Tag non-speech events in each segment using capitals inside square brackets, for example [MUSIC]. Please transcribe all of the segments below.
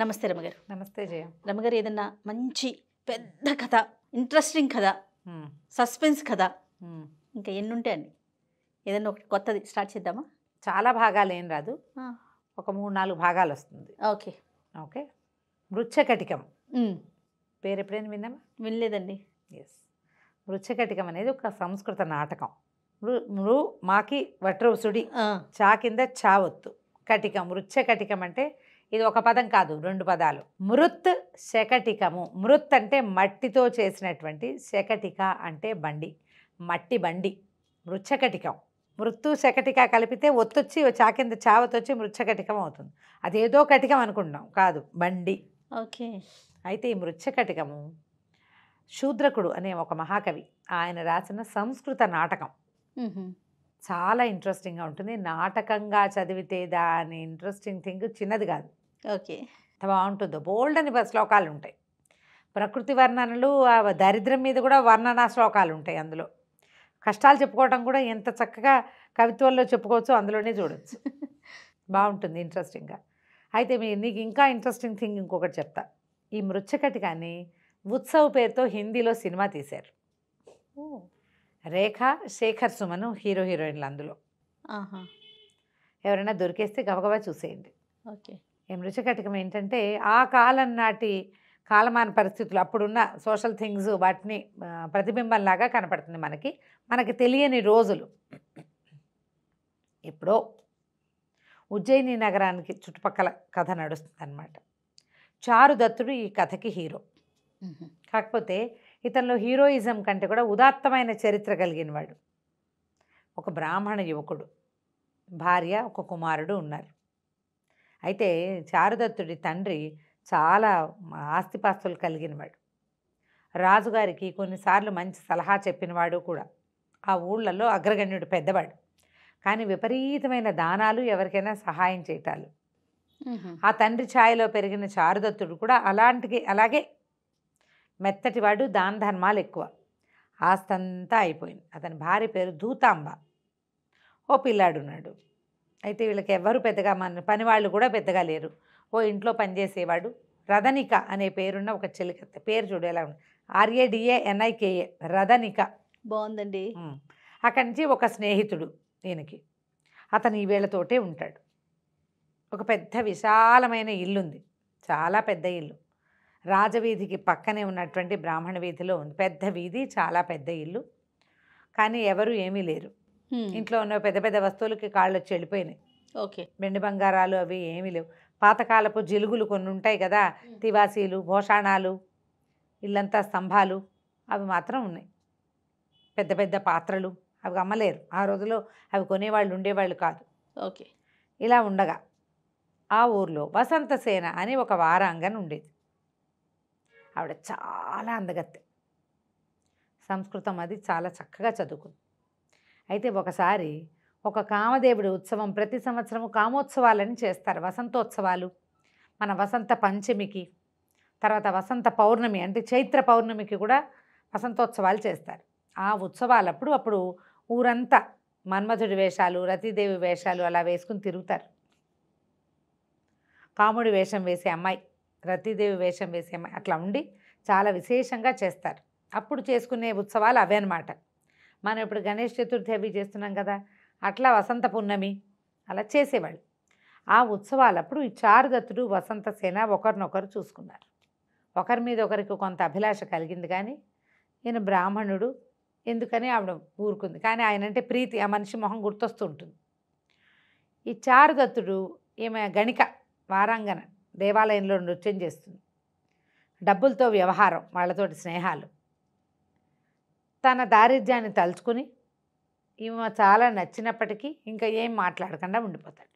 నమస్తే రమగారు నమస్తే జయ రమగారు ఏదన్నా మంచి పెద్ద కథ ఇంట్రెస్టింగ్ కథ సస్పెన్స్ కథ ఇంకా ఎన్ని ఉంటాయి అండి ఏదన్నా ఒకటి కొత్తది స్టార్ట్ చేద్దామా చాలా భాగాలు ఏం రాదు ఒక మూడు నాలుగు భాగాలు వస్తుంది ఓకే ఓకే మృచ్చకటికం పేరు ఎప్పుడైనా విన్నామా వినలేదండి ఎస్ మృచ్చకటికం అనేది ఒక సంస్కృత నాటకం మృ మాకి వట్రౌసుడి చా కింద చావొత్తు కటికం మృచ్చకటికం అంటే ఇది ఒక పదం కాదు రెండు పదాలు మృత్ శకటికము మృత్ అంటే మట్టితో చేసినటువంటి శకటిక అంటే బండి మట్టి బండి మృచ్చకటికం మృత్తు శకటిక కలిపితే ఒత్తొచ్చి చాకింద చావతొచ్చి మృచ్చకటికం అవుతుంది అదేదో కటికం అనుకుంటున్నాం కాదు బండి ఓకే అయితే ఈ మృచ్చకటికము శూద్రకుడు అనే ఒక మహాకవి ఆయన రాసిన సంస్కృత నాటకం చాలా ఇంట్రెస్టింగ్గా ఉంటుంది నాటకంగా చదివితే దాని ఇంట్రెస్టింగ్ థింగ్ చిన్నది కాదు ఓకే బాగుంటుందో బోల్డ్ అని శ్లోకాలు ఉంటాయి ప్రకృతి వర్ణనలు ఆ దరిద్రం మీద కూడా వర్ణనా శ్లోకాలు ఉంటాయి అందులో కష్టాలు చెప్పుకోవడం కూడా ఎంత చక్కగా కవిత్వంలో చెప్పుకోవచ్చు అందులోనే చూడవచ్చు [LAUGHS] బాగుంటుంది ఇంట్రెస్టింగ్గా అయితే మీ నీకు ఇంకా ఇంట్రెస్టింగ్ థింగ్ ఇంకొకటి చెప్తా ఈ మృచ్చకటి కానీ ఉత్సవ్ పేరుతో హిందీలో సినిమా తీశారు రేఖ శేఖర్ సుమను హీరో హీరోయిన్లు అందులో ఎవరైనా దొరికేస్తే గబగబా చూసేయండి ఓకే ఏం రుచికటకం ఏంటంటే ఆ కాలం నాటి కాలమాన పరిస్థితులు అప్పుడున్న సోషల్ థింగ్స్ వాటిని ప్రతిబింబంలాగా కనపడుతుంది మనకి మనకి తెలియని రోజులు ఎప్పుడో ఉజ్జయిని నగరానికి చుట్టుపక్కల కథ నడుస్తుంది అనమాట చారుదత్తుడు ఈ కథకి హీరో కాకపోతే ఇతనిలో హీరోయిజం కంటే కూడా ఉదాత్తమైన చరిత్ర కలిగినవాడు ఒక బ్రాహ్మణ యువకుడు భార్య ఒక కుమారుడు ఉన్నారు అయితే చారుదత్తుడి తండ్రి చాలా ఆస్తిపాస్తులు కలిగినవాడు రాజుగారికి కొన్నిసార్లు మంచి సలహా చెప్పినవాడు కూడా ఆ ఊళ్ళల్లో అగ్రగణ్యుడు పెద్దవాడు కానీ విపరీతమైన దానాలు ఎవరికైనా సహాయం చేయటాలు ఆ తండ్రి ఛాయలో పెరిగిన చారుదత్తుడు కూడా అలాంటికి అలాగే మెత్తటివాడు దాన ధర్మాలు ఎక్కువ ఆస్తంతా అయిపోయింది అతని భార్య పేరు దూతాంబ ఓ పిల్లాడున్నాడు అయితే వీళ్ళకి ఎవరు పెద్దగా మన పని వాళ్ళు కూడా పెద్దగా లేరు ఓ ఇంట్లో పనిచేసేవాడు రథనిక అనే పేరున్న ఒక చెలికత్త పేరు చూడు ఎలా ఉంది ఆర్ఏడిఏ ఎన్ఐకేఏ రథనిక బాగుందండి అక్కడి నుంచి ఒక స్నేహితుడు దీనికి అతను ఈ వేళతోటే ఉంటాడు ఒక పెద్ద విశాలమైన ఇల్లు ఉంది చాలా పెద్ద ఇల్లు రాజవీధికి పక్కనే ఉన్నటువంటి బ్రాహ్మణ వీధిలో ఉంది పెద్ద వీధి చాలా పెద్ద ఇల్లు కానీ ఎవరు ఏమీ లేరు ఇంట్లో ఉన్న పెద్ద పెద్ద వస్తువులకి కాళ్ళు వచ్చి వెళ్ళిపోయినాయి ఓకే వెండి బంగారాలు అవి ఏమీ లేవు పాతకాలపు జిలుగులు కొన్ని ఉంటాయి కదా తివాసీలు భోషాణాలు ఇల్లంతా స్తంభాలు అవి మాత్రం ఉన్నాయి పెద్ద పెద్ద పాత్రలు అవి అమ్మలేరు ఆ రోజులో అవి కొనేవాళ్ళు ఉండేవాళ్ళు కాదు ఓకే ఇలా ఉండగా ఆ ఊర్లో వసంతసేన అని ఒక వారాంగన్ ఉండేది ఆవిడ చాలా అందగత్తె సంస్కృతం అది చాలా చక్కగా చదువుకుంది అయితే ఒకసారి ఒక కామదేవుడి ఉత్సవం ప్రతి సంవత్సరం కామోత్సవాలని చేస్తారు వసంతోత్సవాలు మన వసంత పంచమికి తర్వాత వసంత పౌర్ణమి అంటే చైత్ర పౌర్ణమికి కూడా వసంతోత్సవాలు చేస్తారు ఆ ఉత్సవాలప్పుడు అప్పుడు ఊరంతా మన్మధుడి వేషాలు రతీదేవి వేషాలు అలా వేసుకుని తిరుగుతారు కాముడి వేషం వేసే అమ్మాయి రతీదేవి వేషం వేసే అమ్మాయి అట్లా ఉండి చాలా విశేషంగా చేస్తారు అప్పుడు చేసుకునే ఉత్సవాలు అవే అనమాట మనం ఇప్పుడు గణేష్ చతుర్థి అవి చేస్తున్నాం కదా అట్లా వసంత పున్నమి అలా చేసేవాళ్ళు ఆ ఉత్సవాలప్పుడు ఈ చారుదత్తుడు వసంత సేన ఒకరినొకరు చూసుకున్నారు ఒకరి మీద ఒకరికి కొంత అభిలాష కలిగింది కానీ ఈయన బ్రాహ్మణుడు ఎందుకని ఆవిడ ఊరుకుంది కానీ ఆయన అంటే ప్రీతి ఆ మనిషి మొహం గుర్తొస్తూ ఉంటుంది ఈ చారుదత్తుడు ఈమె గణిక వారాంగన దేవాలయంలో నృత్యం చేస్తుంది డబ్బులతో వ్యవహారం వాళ్ళతోటి స్నేహాలు తన దారిద్ర్యాన్ని తలుచుకుని ఈమె చాలా నచ్చినప్పటికీ ఇంకా ఏం మాట్లాడకుండా ఉండిపోతాడు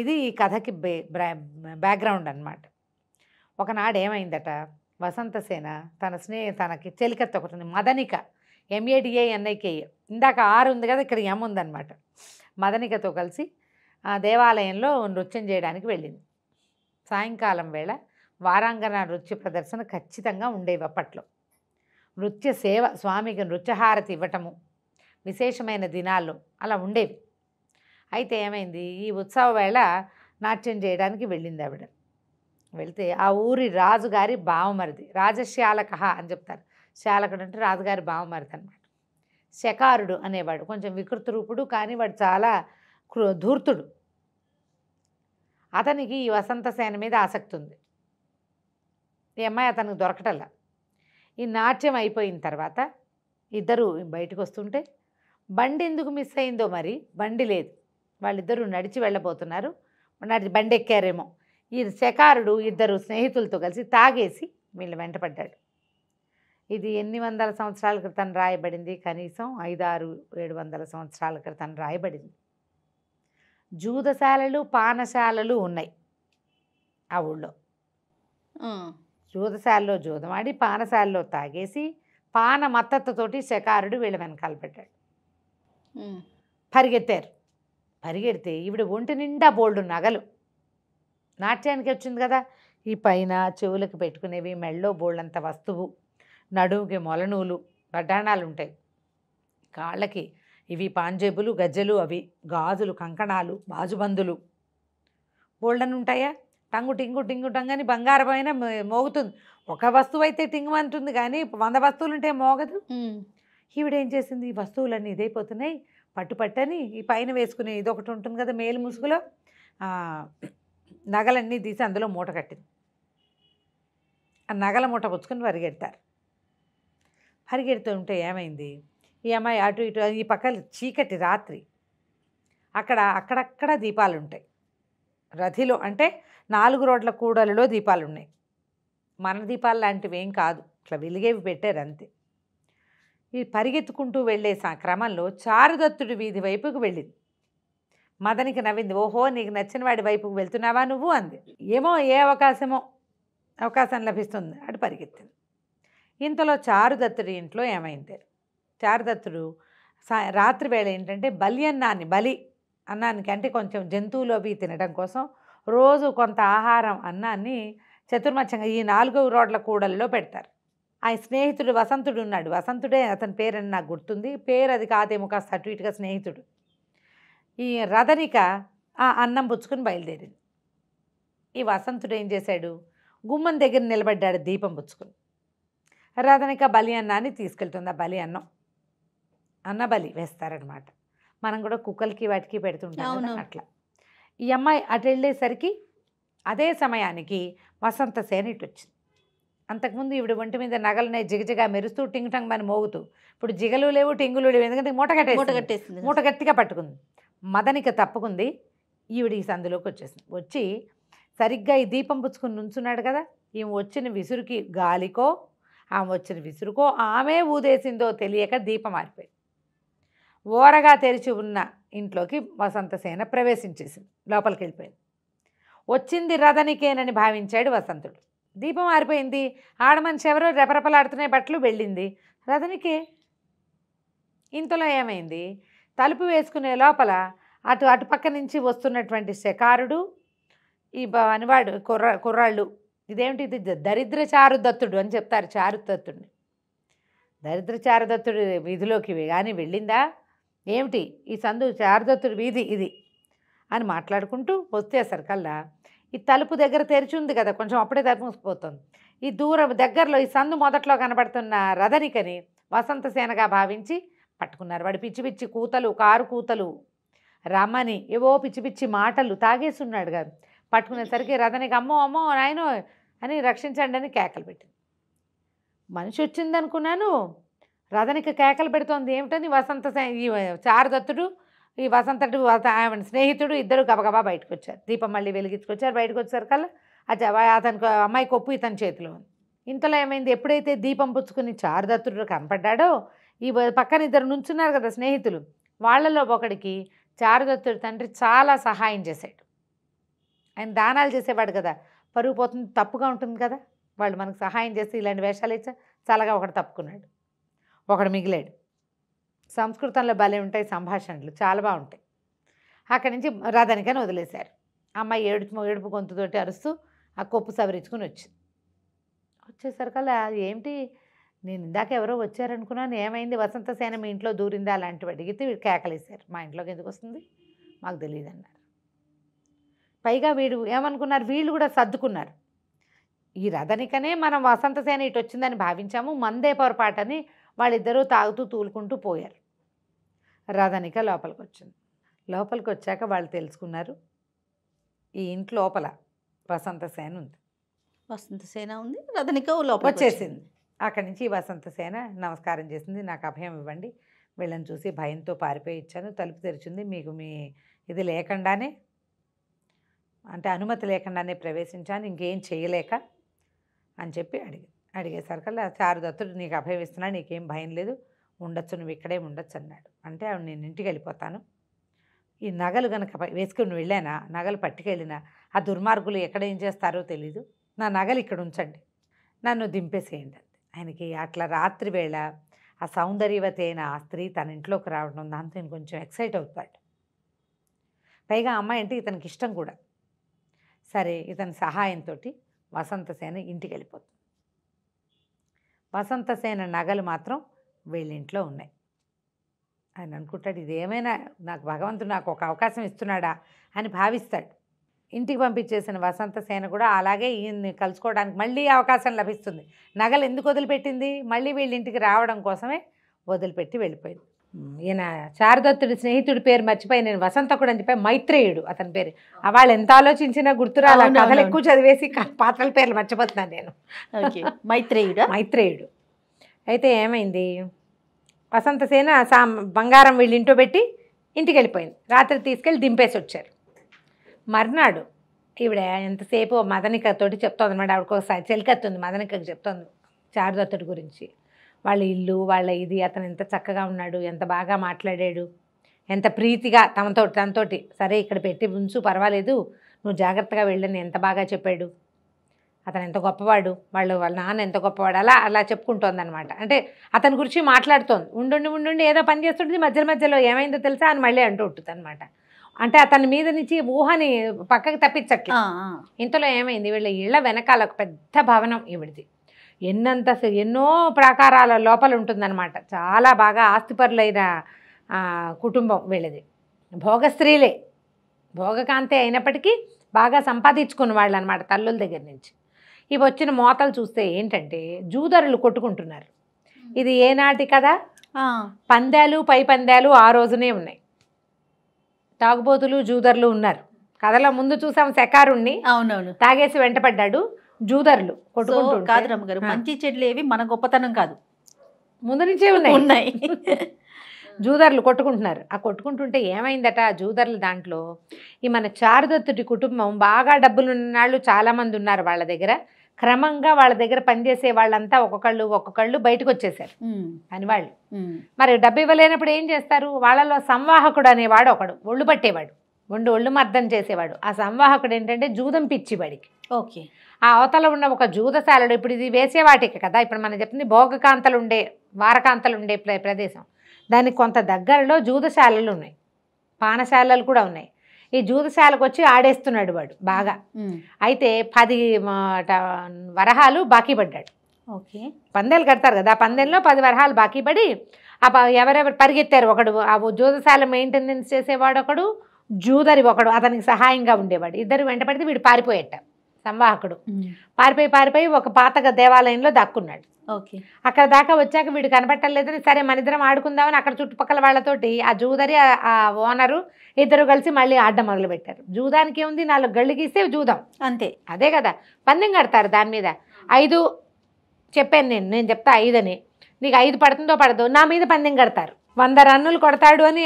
ఇది ఈ కథకి బే బ్యాక్గ్రౌండ్ అనమాట ఒకనాడు ఏమైందట వసంతసేన తన స్నేహి తనకి చెలికత్త ఒకటి మదనిక ఎంఏడిఏ ఎన్ఐకే e. ఇందాక ఆరు ఉంది కదా ఇక్కడ ఎం ఉందన్నమాట మదనికతో కలిసి ఆ దేవాలయంలో నృత్యం చేయడానికి వెళ్ళింది సాయంకాలం వేళ వారాంగణ నృత్య ప్రదర్శన ఖచ్చితంగా ఉండేవి అప్పట్లో నృత్య సేవ స్వామికి నృత్యహారతి ఇవ్వటము విశేషమైన దినాల్లో అలా ఉండేవి అయితే ఏమైంది ఈ ఉత్సవ వేళ నాట్యం చేయడానికి వెళ్ళింది ఆవిడ వెళితే ఆ ఊరి రాజుగారి బావమరిది రాజశాలక అని చెప్తారు శాలకుడు అంటే రాజుగారి బావమరిది అనమాట శకారుడు అనేవాడు కొంచెం వికృత రూపుడు కానీ వాడు చాలా ధూర్తుడు అతనికి ఈ వసంతసేన మీద ఆసక్తి ఉంది ఈ అమ్మాయి అతనికి దొరకటల్లా ఈ నాట్యం అయిపోయిన తర్వాత ఇద్దరు బయటకు వస్తుంటే బండి ఎందుకు మిస్ అయిందో మరి బండి లేదు వాళ్ళిద్దరూ నడిచి వెళ్ళబోతున్నారు నడిచి బండి ఎక్కారేమో ఈ శకారుడు ఇద్దరు స్నేహితులతో కలిసి తాగేసి వీళ్ళు వెంటపడ్డాడు ఇది ఎన్ని వందల సంవత్సరాల క్రితం రాయబడింది కనీసం ఐదారు ఏడు వందల సంవత్సరాల క్రితం రాయబడింది జూదశాలలు పానశాలలు ఉన్నాయి ఆ ఊళ్ళో జూదశాలలో జూదమాడి పానశాలలో తాగేసి పాన మత్తతోటి శకారుడు వీళ్ళ వెనకాల పెట్టాడు పరిగెత్తారు పరిగెడితే ఈవిడ ఒంటి నిండా బోల్డు నగలు నాట్యానికి వచ్చింది కదా ఈ పైన చెవులకు పెట్టుకునేవి మెళ్ళో బోల్డంత వస్తువు నడుముకి మొలనూలు గడ్డాణాలు ఉంటాయి కాళ్ళకి ఇవి పాంజేబులు గజ్జలు అవి గాజులు కంకణాలు బాజుబందులు బోల్డన్ ఉంటాయా టంగు టింగు టింగు టంగని బంగారమైన మోగుతుంది ఒక వస్తువు అయితే టింగు అంటుంది కానీ వంద వస్తువులు ఉంటే మోగదు ఈవిడేం చేసింది ఈ వస్తువులన్నీ ఇదైపోతున్నాయి పట్టుపట్టని ఈ పైన వేసుకునే ఇది ఒకటి ఉంటుంది కదా మేలు ముసుగులో నగలన్నీ తీసి అందులో మూట కట్టింది ఆ నగల మూట పుచ్చుకొని పరిగెడతారు పరిగెడుతూ ఉంటే ఏమైంది ఈ అమ్మాయి అటు ఇటు ఈ పక్క చీకటి రాత్రి అక్కడ అక్కడక్కడ దీపాలు ఉంటాయి రథిలో అంటే నాలుగు రోడ్ల కూడలలో దీపాలు ఉన్నాయి మన దీపాలు లాంటివి ఏం కాదు ఇట్లా వెలిగేవి పెట్టారు అంతే ఈ పరిగెత్తుకుంటూ వెళ్ళే క్రమంలో చారుదత్తుడి వీధి వైపుకు వెళ్ళింది మదనికి నవ్వింది ఓహో నీకు నచ్చిన వాడి వైపుకు వెళ్తున్నావా నువ్వు అంది ఏమో ఏ అవకాశమో అవకాశం లభిస్తుంది అటు పరిగెత్తింది ఇంతలో చారుదత్తుడి ఇంట్లో ఏమైంది చారుదత్తుడు సా రాత్రి వేళ ఏంటంటే బలి అన్నాన్ని బలి అన్నానికి అంటే కొంచెం జంతువులు అవి తినడం కోసం రోజు కొంత ఆహారం అన్నాన్ని చతుర్మచ్చంగా ఈ నాలుగో రోడ్ల కూడల్లో పెడతారు ఆయన స్నేహితుడు వసంతుడు ఉన్నాడు వసంతుడే అతని పేరని నాకు గుర్తుంది పేరు అది కాదేమో కాస్త అటు ఇటుగా స్నేహితుడు ఈ రథనిక ఆ అన్నం పుచ్చుకుని బయలుదేరింది ఈ వసంతుడు ఏం చేశాడు గుమ్మం దగ్గర నిలబడ్డాడు దీపం పుచ్చుకుని రథనిక బలి అన్నాన్ని తీసుకెళ్తుంది ఆ బలి అన్నం అన్న బలి వేస్తారనమాట మనం కూడా కుక్కలకి వాటికి పెడుతుంటాం అట్లా ఈ అమ్మాయి అటు వెళ్ళేసరికి అదే సమయానికి వసంత సేన ఇటు వచ్చింది అంతకుముందు ఇవిడ ఒంటి మీద నగలనే జిగజిగా మెరుస్తూ టింగ్ టంగ్ అని మోగుతూ ఇప్పుడు జిగలు లేవు టింగులు లేవు ఎందుకంటే మూటగట్టే మూట గట్టిగా పట్టుకుంది మదనిక తప్పుకుంది ఈవిడ ఈ సందులోకి వచ్చేసింది వచ్చి సరిగ్గా ఈ దీపం పుచ్చుకుని నుంచున్నాడు కదా ఈమె వచ్చిన విసురుకి గాలికో ఆమె వచ్చిన విసురుకో ఆమె ఊదేసిందో తెలియక దీపం ఆరిపోయింది ఓరగా తెరిచి ఉన్న ఇంట్లోకి వసంతసేన ప్రవేశించేసింది లోపలికి వెళ్ళిపోయింది వచ్చింది రథనికేనని భావించాడు వసంతుడు దీపం ఆరిపోయింది ఆడమనిషి ఎవరో రెపరెపలాడుతున్నాయి బట్టలు వెళ్ళింది రథనికే ఇంతలో ఏమైంది తలుపు వేసుకునే లోపల అటు అటుపక్క నుంచి వస్తున్నటువంటి శకారుడు ఈ అనివాడు కుర్ర కుర్రాళ్ళు ఇదేమిటి ఇది దరిద్ర చారుదత్తుడు అని చెప్తారు చారుదత్తుడిని దరిద్ర చారుదత్తుడు వీధిలోకి కానీ వెళ్ళిందా ఏమిటి ఈ సందు శారదత్తుడి వీధి ఇది అని మాట్లాడుకుంటూ కల్లా ఈ తలుపు దగ్గర తెరిచి ఉంది కదా కొంచెం అప్పుడే తలుపు మూసిపోతుంది ఈ దూరం దగ్గరలో ఈ సందు మొదట్లో కనబడుతున్న రథనికని వసంతసేనగా భావించి పట్టుకున్నారు వాడు పిచ్చి పిచ్చి కూతలు కారు కూతలు రమ్మని ఏవో పిచ్చి పిచ్చి మాటలు తాగేసున్నాడు కాదు పట్టుకునేసరికి రథనికి అమ్మో అమ్మో నాయనో అని రక్షించండి అని కేకలు పెట్టింది మనిషి వచ్చిందనుకున్నాను రథనికి కేకలు పెడుతోంది ఏమిటని వసంత ఈ చారుదత్తుడు ఈ వసంతడు ఆమె స్నేహితుడు ఇద్దరు గబగబా బయటకు వచ్చారు దీపం మళ్ళీ వెలిగించుకొచ్చారు బయటకు వచ్చారు కల్లా అతనికి అమ్మాయి కొప్పు ఇతని చేతిలో ఉంది ఇంతలో ఏమైంది ఎప్పుడైతే దీపం పుచ్చుకుని చారుదత్తుడు కనపడ్డాడో ఈ పక్కన ఇద్దరు నుంచున్నారు కదా స్నేహితులు వాళ్లలో ఒకడికి చారుదత్తుడు తండ్రి చాలా సహాయం చేశాడు ఆయన దానాలు చేసేవాడు కదా పరుగు పోతుంది తప్పుగా ఉంటుంది కదా వాళ్ళు మనకు సహాయం చేస్తే ఇలాంటి వేషాలు ఇచ్చా చాలాగా ఒకటి తప్పుకున్నాడు ఒకడు మిగిలాడు సంస్కృతంలో భలే ఉంటాయి సంభాషణలు చాలా బాగుంటాయి అక్కడి నుంచి రథనికని వదిలేశారు అమ్మాయి ఏడుపు ఏడుపు గొంతుతోటి అరుస్తూ ఆ కొప్పు సవరించుకుని వచ్చింది వచ్చేసరికల్లా ఏమిటి నేను ఇందాక ఎవరో వచ్చారనుకున్నాను ఏమైంది వసంత సేన మీ ఇంట్లో దూరిందా అలాంటివి అడిగితే వీడు కేకలేశారు మా ఇంట్లోకి ఎందుకు వస్తుంది మాకు తెలియదు అన్నారు పైగా వీడు ఏమనుకున్నారు వీళ్ళు కూడా సర్దుకున్నారు ఈ రథనికనే మనం వసంతసేన ఇటు వచ్చిందని భావించాము మందే పొరపాటని వాళ్ళిద్దరూ తాగుతూ తూలుకుంటూ పోయారు రాధనిక లోపలికి వచ్చింది లోపలికి వచ్చాక వాళ్ళు తెలుసుకున్నారు ఈ ఇంటి లోపల వసంతసేన ఉంది వసంతసేన ఉంది రధనిక లోపల వచ్చేసింది అక్కడి నుంచి వసంతసేన నమస్కారం చేసింది నాకు అభయం ఇవ్వండి వీళ్ళని చూసి భయంతో పారిపోయి ఇచ్చాను తలుపు తెరిచింది మీకు మీ ఇది లేకుండానే అంటే అనుమతి లేకుండానే ప్రవేశించాను ఇంకేం చేయలేక అని చెప్పి అడిగింది అడిగేసరికల్లా చారు దత్తుడు నీకు అభయం ఇస్తున్నా నీకేం భయం లేదు ఉండొచ్చు నువ్వు ఇక్కడే ఉండొచ్చు అన్నాడు అంటే ఆవిడ నేను ఇంటికి వెళ్ళిపోతాను ఈ నగలు కనుక వేసుకుని వెళ్ళానా నగలు పట్టుకెళ్ళినా ఆ దుర్మార్గులు ఎక్కడ ఏం చేస్తారో తెలీదు నా నగలు ఇక్కడ ఉంచండి నన్ను దింపేసేయండి అంది ఆయనకి అట్లా రాత్రి వేళ ఆ సౌందర్యవతి అయిన ఆ స్త్రీ తన ఇంట్లోకి రావడం దాంతో కొంచెం ఎక్సైట్ అవుతాడు పైగా అమ్మాయి అంటే ఇతనికి ఇష్టం కూడా సరే ఇతని సహాయంతో వసంతసేన ఇంటికి వెళ్ళిపోతుంది వసంతసేన నగలు మాత్రం వీళ్ళింట్లో ఉన్నాయి ఆయన అనుకుంటాడు ఇదేమైనా నాకు భగవంతుడు నాకు ఒక అవకాశం ఇస్తున్నాడా అని భావిస్తాడు ఇంటికి పంపించేసిన వసంతసేన కూడా అలాగే ఈయన్ని కలుసుకోవడానికి మళ్ళీ అవకాశం లభిస్తుంది నగలు ఎందుకు వదిలిపెట్టింది మళ్ళీ వీళ్ళింటికి రావడం కోసమే వదిలిపెట్టి వెళ్ళిపోయింది ఈయన శారదత్తుడి స్నేహితుడి పేరు మర్చిపోయి నేను వసంతకుడు అని చెప్పి మైత్రేయుడు అతని పేరు వాళ్ళు ఎంత ఆలోచించినా గుర్తురాల కథలు ఎక్కువ చదివేసి పాత్రల పేర్లు మర్చిపోతున్నాను నేను మైత్రేయుడు [LAUGHS] మైత్రేయుడు అయితే ఏమైంది వసంతసేన సా బంగారం వీళ్ళు ఇంటో పెట్టి ఇంటికి వెళ్ళిపోయింది రాత్రి తీసుకెళ్ళి దింపేసి వచ్చారు మర్నాడు ఈవిడ ఎంతసేపు మదనికతోటి చెప్తోంది మేడం ఆవిడకి ఒకసారి చెలికత్తుంది మదనికకు చెప్తోంది శారదత్తుడి గురించి వాళ్ళ ఇల్లు వాళ్ళ ఇది అతను ఎంత చక్కగా ఉన్నాడు ఎంత బాగా మాట్లాడాడు ఎంత ప్రీతిగా తమతో తనతోటి సరే ఇక్కడ పెట్టి ఉంచు పర్వాలేదు నువ్వు జాగ్రత్తగా వెళ్ళని ఎంత బాగా చెప్పాడు అతను ఎంత గొప్పవాడు వాళ్ళు వాళ్ళ నాన్న ఎంత గొప్పవాడు అలా అలా చెప్పుకుంటోందనమాట అంటే అతని గురించి మాట్లాడుతోంది ఉండుండి ఉండుండి ఏదో పని చేస్తుంటుంది మధ్య మధ్యలో ఏమైందో తెలుసా అని మళ్ళీ అంటూ ఉంటుంది అనమాట అంటే అతని మీద నుంచి ఊహని పక్కకి తప్పించట్లేదు ఇంతలో ఏమైంది వీళ్ళ ఇళ్ళ వెనకాల ఒక పెద్ద భవనం ఈవిడిది ఎన్నంత ఎన్నో ప్రాకారాల లోపల ఉంటుందన్నమాట చాలా బాగా ఆస్తిపరులైన కుటుంబం వీళ్ళది భోగస్త్రీలే భోగకాంతే అయినప్పటికీ బాగా సంపాదించుకున్న వాళ్ళు అనమాట తల్లుల దగ్గర నుంచి ఇవి వచ్చిన మోతలు చూస్తే ఏంటంటే జూదరులు కొట్టుకుంటున్నారు ఇది ఏనాటి కదా పందాలు పై పందాలు ఆ రోజునే ఉన్నాయి తాగుబోతులు జూదర్లు ఉన్నారు కథలో ముందు చూసాం శకారుణ్ణి అవునవును తాగేసి వెంటపడ్డాడు జూదర్లు కాదు రమ్మ గారు మంచి చెడ్లు ఏవి మన గొప్పతనం కాదు ముందు నుంచే ఉన్నాయి ఉన్నాయి [LAUGHS] జూదర్లు కొట్టుకుంటున్నారు ఆ కొట్టుకుంటుంటే ఏమైందట ఆ జూదర్లు దాంట్లో ఈ మన చారుదత్తుడి కుటుంబం బాగా డబ్బులు ఉన్నవాళ్ళు చాలామంది ఉన్నారు వాళ్ళ దగ్గర క్రమంగా వాళ్ళ దగ్గర పనిచేసే వాళ్ళంతా ఒక్కొక్కళ్ళు ఒక్కొక్కళ్ళు బయటకు వచ్చేసారు వాళ్ళు మరి డబ్బు ఇవ్వలేనప్పుడు ఏం చేస్తారు వాళ్ళలో సంవాహకుడు అనేవాడు ఒకడు ఒళ్ళు పట్టేవాడు ఒండు ఒళ్ళు మర్దం చేసేవాడు ఆ సంవాహకుడు ఏంటంటే జూదం పిచ్చివాడికి ఓకే ఆ అవతల ఉన్న ఒక జూదశాలడు ఇప్పుడు ఇది వేసేవాటికి కదా ఇప్పుడు మనం చెప్తుంది భోగకాంతలు ఉండే వారకాంతలు ఉండే ప్రదేశం దానికి కొంత దగ్గరలో జూదశాలలు ఉన్నాయి పానశాలలు కూడా ఉన్నాయి ఈ జూదశాలకు వచ్చి ఆడేస్తున్నాడు వాడు బాగా అయితే పది వరహాలు బాకీ పడ్డాడు ఓకే పందెలు కడతారు కదా ఆ పందెంలో పది వరహాలు బాకీ పడి ఆ ఎవరెవరు పరిగెత్తారు ఒకడు ఆ జూదశాల మెయింటెనెన్స్ చేసేవాడు ఒకడు జూదరి ఒకడు అతనికి సహాయంగా ఉండేవాడు ఇద్దరు వెంటపడితే వీడు పారిపోయేట సంవాహకుడు పారిపోయి పారిపోయి ఒక పాత దేవాలయంలో దాక్కున్నాడు ఓకే అక్కడ దాకా వచ్చాక వీడు కనపట్టలేదని సరే మన ఇద్దరం ఆడుకుందామని అక్కడ చుట్టుపక్కల వాళ్ళతోటి ఆ జూదరి ఆ ఓనరు ఇద్దరు కలిసి మళ్ళీ ఆడడం మొదలు పెట్టారు జూదానికి ఏముంది నాలుగు గళ్ళు గీస్తే జూదాం అంతే అదే కదా పందెం కడతారు దాని మీద ఐదు చెప్పాను నేను నేను చెప్తా ఐదని నీకు ఐదు పడుతుందో పడదు నా మీద పందెం కడతారు వంద రన్నులు కొడతాడు అని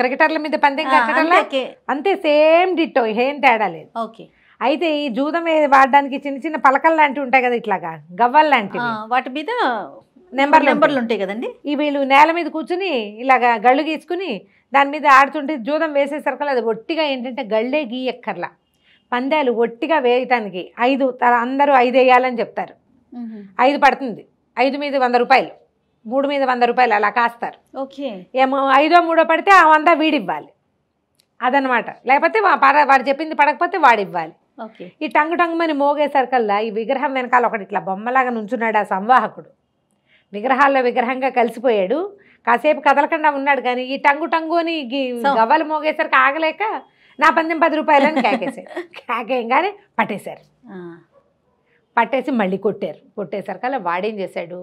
క్రికెటర్ల మీద పందెం కట్టడం అంతే సేమ్ డిట్టో ఏం తేడా లేదు ఓకే అయితే ఈ జూదం వాడడానికి చిన్న చిన్న పలకలు లాంటివి ఉంటాయి కదా ఇట్లాగా గవ్వలు లాంటివి వాటి మీద నెంబర్ నెంబర్లు ఉంటాయి కదండి ఈ వీళ్ళు నేల మీద కూర్చుని ఇలాగ గళ్ళు గీసుకుని దాని మీద ఆడుతుంటే జూదం వేసేసరికల్లా అది ఒట్టిగా ఏంటంటే గళ్ళే గీయక్కర్లా పందాలు ఒట్టిగా వేయటానికి ఐదు అందరూ ఐదు వేయాలని చెప్తారు ఐదు పడుతుంది ఐదు మీద వంద రూపాయలు మూడు మీద వంద రూపాయలు అలా కాస్తారు ఓకే ఏమో ఐదో మూడో పడితే ఆ వంద వీడివ్వాలి అదనమాట లేకపోతే వాడు చెప్పింది పడకపోతే వాడివ్వాలి ఈ టంగు టంగుమని మోగేసరికల్లా ఈ విగ్రహం వెనకాల ఒకటి ఇట్లా బొమ్మలాగా నుంచున్నాడు ఆ సంవాహకుడు విగ్రహాల్లో విగ్రహంగా కలిసిపోయాడు కాసేపు కదలకుండా ఉన్నాడు కానీ ఈ టంగు టంగు అని గవ్వలు మోగేసరికి ఆగలేక నా పందెం పది రూపాయలని కేకేసారు కాకేయంగానే పట్టేశారు పట్టేసి మళ్ళీ కొట్టారు అలా వాడేం చేశాడు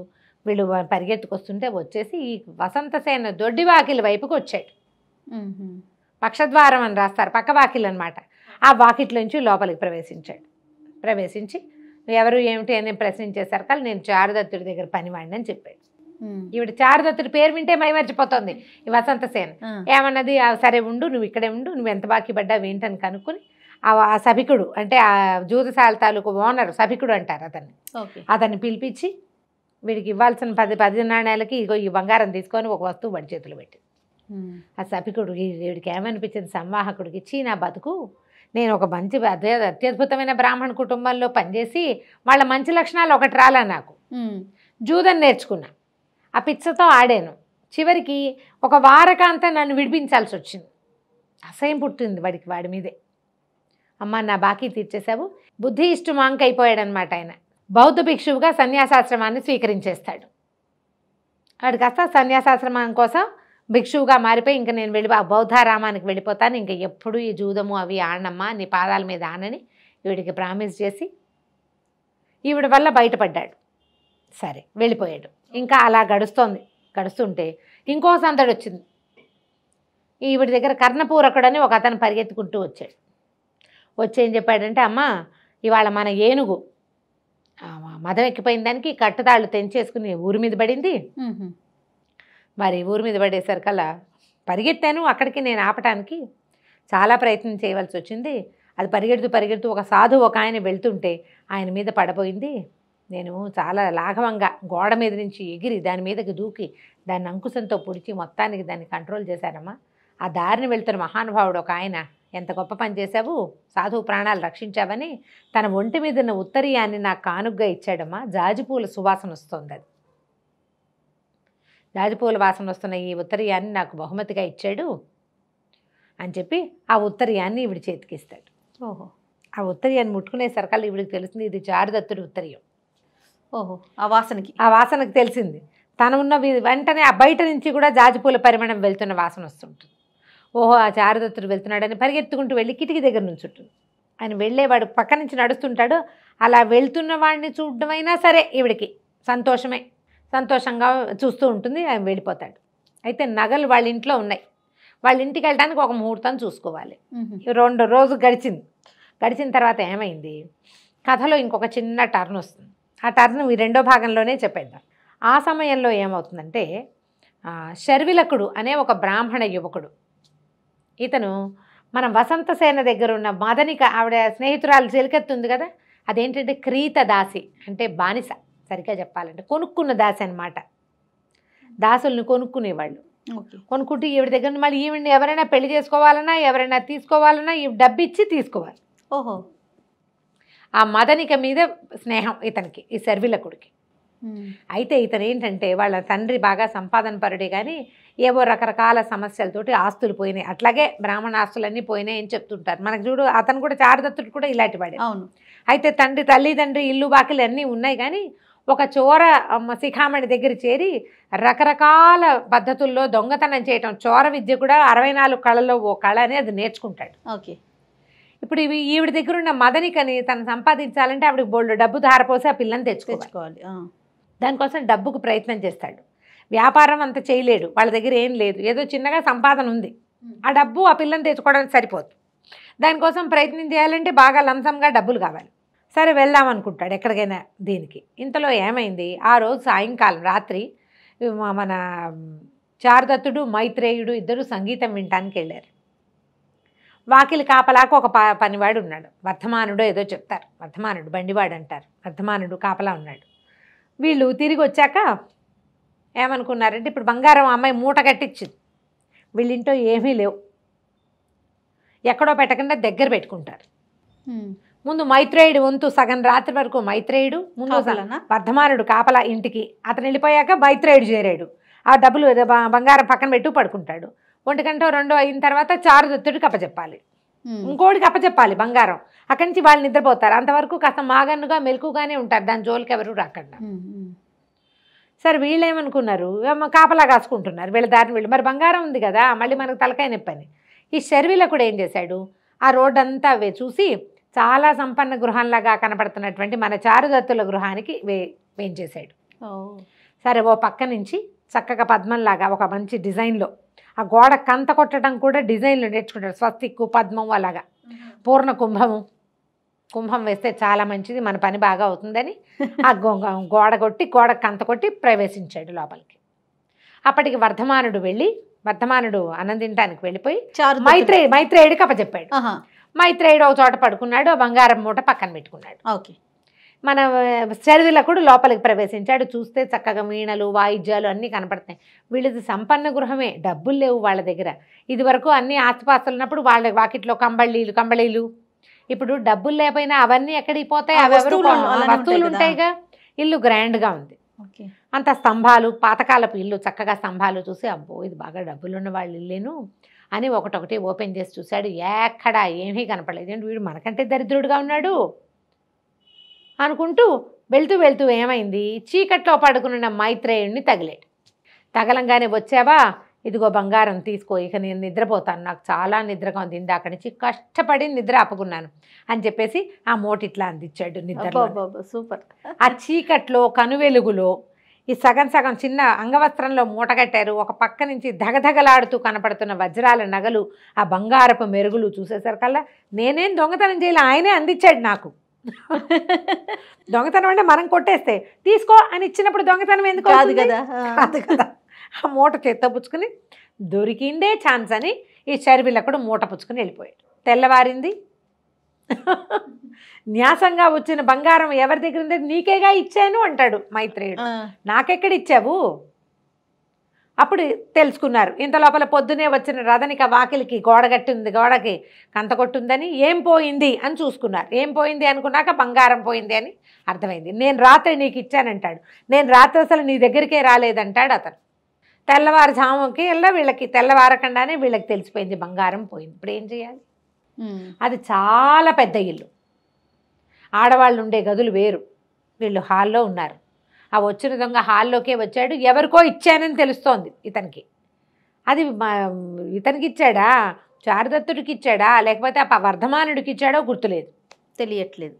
వీళ్ళు పరిగెత్తుకొస్తుంటే వచ్చేసి ఈ వసంతసేన దొడ్డి వాకిలి వైపుకి వచ్చాడు పక్షద్వారం అని రాస్తారు పక్క వాకిలు అనమాట ఆ వాకిట్లోంచి లోపలికి ప్రవేశించాడు ప్రవేశించి ఎవరు ఏమిటి అని ప్రశ్నించేసరికి నేను చారుదత్తుడి దగ్గర పనివాడిని అని చెప్పాడు ఈవిడ చారుదత్తుడి పేరు వింటే మర్చిపోతుంది ఈ వసంతసేన ఏమన్నది సరే ఉండు నువ్వు ఇక్కడే ఉండు నువ్వు ఎంత బాకీ పడ్డావు ఏంటని కనుక్కుని ఆ సభికుడు అంటే ఆ జూదశాల తాలూకు ఓనర్ సభికుడు అంటారు అతన్ని అతన్ని పిలిపించి వీడికి ఇవ్వాల్సిన పది పది నాణ్యాలకి ఇగో ఈ బంగారం తీసుకొని ఒక వస్తువు వాడి చేతులు పెట్టి ఆ సభికుడు వీడికి ఏమనిపించింది సంవాహకుడికి ఇచ్చి నా బతుకు నేను ఒక మంచి అత్యద్భుతమైన బ్రాహ్మణ కుటుంబంలో పనిచేసి వాళ్ళ మంచి లక్షణాలు ఒకటి రాలా నాకు జూదని నేర్చుకున్నా ఆ పిచ్చతో ఆడాను చివరికి ఒక వారకాంతా నన్ను విడిపించాల్సి వచ్చింది అసహ్యం పుట్టింది వాడికి వాడి మీదే అమ్మ నా బాకీ తీర్చేశావు బుద్ధి ఇష్టమాంక్ అయిపోయాడనమాట ఆయన బౌద్ధ భిక్షువుగా సన్యాసాశ్రమాన్ని స్వీకరించేస్తాడు వాడికి కాస్త సన్యాసాశ్రమం కోసం భిక్షువుగా మారిపోయి ఇంకా నేను వెళ్ళి బౌద్ధారామానికి వెళ్ళిపోతాను ఇంకా ఎప్పుడు ఈ జూదము అవి ఆడనమ్మా నీ పాదాల మీద ఆనని ఈవిడికి ప్రామిస్ చేసి ఈవిడ వల్ల బయటపడ్డాడు సరే వెళ్ళిపోయాడు ఇంకా అలా గడుస్తోంది గడుస్తుంటే ఇంకో సందడి వచ్చింది ఈవిడి దగ్గర కర్ణపూరకుడని ఒక అతను పరిగెత్తుకుంటూ వచ్చాడు వచ్చి ఏం చెప్పాడంటే అమ్మ ఇవాళ మన ఏనుగు మదం ఎక్కిపోయిన దానికి కట్టుదాళ్ళు తెంచేసుకుని ఊరి మీద పడింది మరి ఊరి మీద పడేసరికల్లా పరిగెత్తాను అక్కడికి నేను ఆపటానికి చాలా ప్రయత్నం చేయవలసి వచ్చింది అది పరిగెడుతూ పరిగెడుతూ ఒక సాధు ఒక ఆయన వెళ్తుంటే ఆయన మీద పడబోయింది నేను చాలా లాఘవంగా గోడ మీద నుంచి ఎగిరి దాని మీదకి దూకి దాన్ని అంకుశంతో పొడిచి మొత్తానికి దాన్ని కంట్రోల్ చేశానమ్మా ఆ దారిని వెళ్తున్న మహానుభావుడు ఒక ఆయన ఎంత గొప్ప పని చేశావు సాధువు ప్రాణాలు రక్షించావని తన ఒంటి మీద ఉన్న ఉత్తరీయాన్ని నాకు కానుగ్గా ఇచ్చాడమ్మా జాజిపూల సువాసన వస్తుంది అది జాజిపూల వాసన వస్తున్న ఈ ఉత్తరీయాన్ని నాకు బహుమతిగా ఇచ్చాడు అని చెప్పి ఆ ఉత్తరీయాన్ని ఈవిడి చేతికిస్తాడు ఓహో ఆ ఉత్తరీయాన్ని ముట్టుకునే సరకాలు ఈవిడికి తెలిసింది ఇది చారుదత్తుడి ఉత్తరీయం ఓహో ఆ వాసనకి ఆ వాసనకి తెలిసింది తను ఉన్న వెంటనే ఆ బయట నుంచి కూడా జాజిపూల పరిమాణం వెళ్తున్న వాసన వస్తుంటుంది ఓహో ఆ చారుదత్తుడు వెళ్తున్నాడని పరిగెత్తుకుంటూ వెళ్ళి కిటికీ దగ్గర ఉంటుంది ఆయన వెళ్ళేవాడు పక్క నుంచి నడుస్తుంటాడు అలా వెళ్తున్న వాడిని అయినా సరే ఈవిడికి సంతోషమే సంతోషంగా చూస్తూ ఉంటుంది ఆయన వెళ్ళిపోతాడు అయితే నగలు వాళ్ళ ఇంట్లో ఉన్నాయి వాళ్ళ ఇంటికి వెళ్ళడానికి ఒక ముహూర్తం చూసుకోవాలి రెండు రోజు గడిచింది గడిచిన తర్వాత ఏమైంది కథలో ఇంకొక చిన్న టర్న్ వస్తుంది ఆ టర్న్ ఈ రెండో భాగంలోనే చెప్పేద్దాం ఆ సమయంలో ఏమవుతుందంటే శర్విలకుడు అనే ఒక బ్రాహ్మణ యువకుడు ఇతను మనం వసంతసేన దగ్గర ఉన్న మదనిక ఆవిడ స్నేహితురాలు చెలికెత్తుంది కదా అదేంటంటే క్రీత దాసి అంటే బానిస సరిగ్గా చెప్పాలంటే కొనుక్కున్న దాస అనమాట దాసుల్ని కొనుక్కునేవాళ్ళు కొనుక్కుంటే ఈవిడ దగ్గర మళ్ళీ ఈవిడిని ఎవరైనా పెళ్లి చేసుకోవాలన్నా ఎవరైనా తీసుకోవాలన్నా ఈ డబ్బు ఇచ్చి తీసుకోవాలి ఓహో ఆ మదనిక మీద స్నేహం ఇతనికి ఈ సర్విలకుడికి అయితే ఇతను ఏంటంటే వాళ్ళ తండ్రి బాగా సంపాదన పరుడే కానీ ఏవో రకరకాల సమస్యలతోటి ఆస్తులు పోయినాయి అట్లాగే బ్రాహ్మణ ఆస్తులన్నీ పోయినాయి అని చెప్తుంటారు మనకు చూడు అతను కూడా చారదత్తుడు కూడా ఇలాంటి వాడే అవును అయితే తండ్రి తల్లిదండ్రి ఇల్లు బాకీలు అన్నీ ఉన్నాయి కానీ ఒక చోర శిఖామణి దగ్గర చేరి రకరకాల పద్ధతుల్లో దొంగతనం చేయటం చోర విద్య కూడా అరవై నాలుగు కళలో ఓ కళ అనేది అది నేర్చుకుంటాడు ఓకే ఇప్పుడు ఇవి ఈవిడ దగ్గర ఉన్న మదనికని తను సంపాదించాలంటే ఆవిడకి బోల్డ్ డబ్బు ధారపోసి ఆ పిల్లని తెచ్చుకోవాలి దానికోసం డబ్బుకు ప్రయత్నం చేస్తాడు వ్యాపారం అంత చేయలేడు వాళ్ళ దగ్గర ఏం లేదు ఏదో చిన్నగా సంపాదన ఉంది ఆ డబ్బు ఆ పిల్లని తెచ్చుకోవడానికి సరిపోదు దానికోసం ప్రయత్నం చేయాలంటే బాగా లంసంగా డబ్బులు కావాలి సరే వెళ్దాం అనుకుంటాడు ఎక్కడికైనా దీనికి ఇంతలో ఏమైంది ఆ రోజు సాయంకాలం రాత్రి మన చారుదత్తుడు మైత్రేయుడు ఇద్దరు సంగీతం వినటానికి వెళ్ళారు వాకిలి కాపలాకు ఒక ప పనివాడు ఉన్నాడు వర్ధమానుడు ఏదో చెప్తారు వర్ధమానుడు బండివాడు అంటారు వర్ధమానుడు కాపలా ఉన్నాడు వీళ్ళు తిరిగి వచ్చాక ఏమనుకున్నారంటే ఇప్పుడు బంగారం అమ్మాయి మూట కట్టించింది వీళ్ళింటో ఏమీ లేవు ఎక్కడో పెట్టకుండా దగ్గర పెట్టుకుంటారు ముందు మైత్రేయుడు వంతు సగం రాత్రి వరకు మైత్రేయుడు ముందు వర్ధమానుడు కాపల ఇంటికి అతను వెళ్ళిపోయాక మైత్రేయుడు చేరాడు ఆ డబ్బులు బంగారం పక్కన పెట్టు పడుకుంటాడు ఒంటికంటో రెండో అయిన తర్వాత చారు దొత్తుడికి అప్పచెప్పాలి ఇంకోటికి కప్పచెప్పాలి బంగారం అక్కడి నుంచి వాళ్ళు నిద్రపోతారు అంతవరకు కాస్త మాగన్నుగా మెలకుగానే ఉంటారు దాని జోలికి ఎవరు రాకుండా సరే వీళ్ళు ఏమనుకున్నారు కాపలా కాసుకుంటున్నారు వీళ్ళ దారిని వీళ్ళు మరి బంగారం ఉంది కదా మళ్ళీ మనకు తలకాయ నొప్పని ఈ షర్విల కూడా ఏం చేశాడు ఆ రోడ్డంతా అవే చూసి చాలా సంపన్న గృహంలాగా కనపడుతున్నటువంటి మన చారుదత్తుల గృహానికి వే వేయించేశాడు సరే ఓ పక్క నుంచి చక్కగా పద్మంలాగా ఒక మంచి డిజైన్లో ఆ గోడ కంత కొట్టడం కూడా డిజైన్లు నేర్చుకుంటాడు స్వస్తిక్కు పద్మం అలాగా పూర్ణ కుంభము కుంభం వేస్తే చాలా మంచిది మన పని బాగా అవుతుందని ఆ గోడ కొట్టి గోడ కంత కొట్టి ప్రవేశించాడు లోపలికి అప్పటికి వర్ధమానుడు వెళ్ళి వర్ధమానుడు ఆనందింటానికి వెళ్ళిపోయి మైత్రేయ మైత్రేయుడికి అప్పచెప్పాడు మైత్రేయుడు ఒక చోట పడుకున్నాడు ఆ బంగారం మూట పక్కన పెట్టుకున్నాడు ఓకే మన కూడా లోపలికి ప్రవేశించాడు చూస్తే చక్కగా మీనలు వాయిద్యాలు అన్నీ కనపడతాయి వీళ్ళది సంపన్న గృహమే డబ్బులు లేవు వాళ్ళ దగ్గర ఇది వరకు అన్ని ఆస్తిపాస్తులు ఉన్నప్పుడు వాళ్ళ వాకిట్లో కంబళీలు కంబళీలు ఇప్పుడు డబ్బులు లేకపోయినా అవన్నీ ఎక్కడికి పోతాయి అవి వస్తువులు ఉంటాయిగా ఇల్లు గ్రాండ్గా ఉంది అంత స్తంభాలు పాతకాలపు ఇల్లు చక్కగా స్తంభాలు చూసి అబ్బో ఇది బాగా డబ్బులున్న వాళ్ళు ఇల్లేను అని ఒకటొకటి ఓపెన్ చేసి చూశాడు ఎక్కడా ఏమీ కనపడలేదు ఏంటి వీడు మనకంటే దరిద్రుడుగా ఉన్నాడు అనుకుంటూ వెళ్తూ వెళ్తూ ఏమైంది చీకట్లో పడుకున్న మైత్రేయుణ్ణి తగిలేడు తగలంగానే వచ్చావా ఇదిగో బంగారం తీసుకో ఇక నేను నిద్రపోతాను నాకు చాలా నిద్రగా ఉంది ఇందాక నుంచి కష్టపడి నిద్ర ఆపుకున్నాను అని చెప్పేసి ఆ మోటిట్లా అందించాడు నిద్ర సూపర్ ఆ చీకట్లో కనువెలుగులో ఈ సగం సగం చిన్న అంగవస్త్రంలో మూటగట్టారు ఒక పక్క నుంచి దగధగలాడుతూ కనపడుతున్న వజ్రాల నగలు ఆ బంగారపు మెరుగులు చూసేసరికల్లా నేనేం దొంగతనం చేయాలి ఆయనే అందించాడు నాకు [LAUGHS] దొంగతనం అంటే మనం కొట్టేస్తే తీసుకో అని ఇచ్చినప్పుడు దొంగతనం ఎందుకు కాదు కదా కాదు కదా ఆ మూట చేత్తో పుచ్చుకుని దొరికిందే ఛాన్స్ అని ఈ చర్బిలకుడు మూట పుచ్చుకుని వెళ్ళిపోయాడు తెల్లవారింది న్యాసంగా వచ్చిన బంగారం ఎవరి దగ్గర ఉంది నీకేగా ఇచ్చాను అంటాడు మైత్రేయుడు నాకెక్కడ ఇచ్చావు అప్పుడు తెలుసుకున్నారు ఇంత లోపల పొద్దునే వచ్చిన రథనిక వాకిలికి గోడగట్టింది గోడకి కంత కొట్టుందని ఏం పోయింది అని చూసుకున్నారు ఏం పోయింది అనుకున్నాక బంగారం పోయింది అని అర్థమైంది నేను రాత్రి నీకు ఇచ్చానంటాడు నేను రాత్రి అసలు నీ దగ్గరికే రాలేదంటాడు అతను తెల్లవారుజాముకి వెళ్ళా వీళ్ళకి తెల్లవారకుండానే వీళ్ళకి తెలిసిపోయింది బంగారం పోయింది ఇప్పుడు ఏం చేయాలి అది చాలా పెద్ద ఇల్లు ఆడవాళ్ళు ఉండే గదులు వేరు వీళ్ళు హాల్లో ఉన్నారు ఆ వచ్చిన దొంగ హాల్లోకే వచ్చాడు ఎవరికో ఇచ్చానని తెలుస్తోంది ఇతనికి అది ఇతనికి ఇచ్చాడా చారుదత్తుడికి ఇచ్చాడా లేకపోతే ఆ వర్ధమానుడికి ఇచ్చాడో గుర్తులేదు తెలియట్లేదు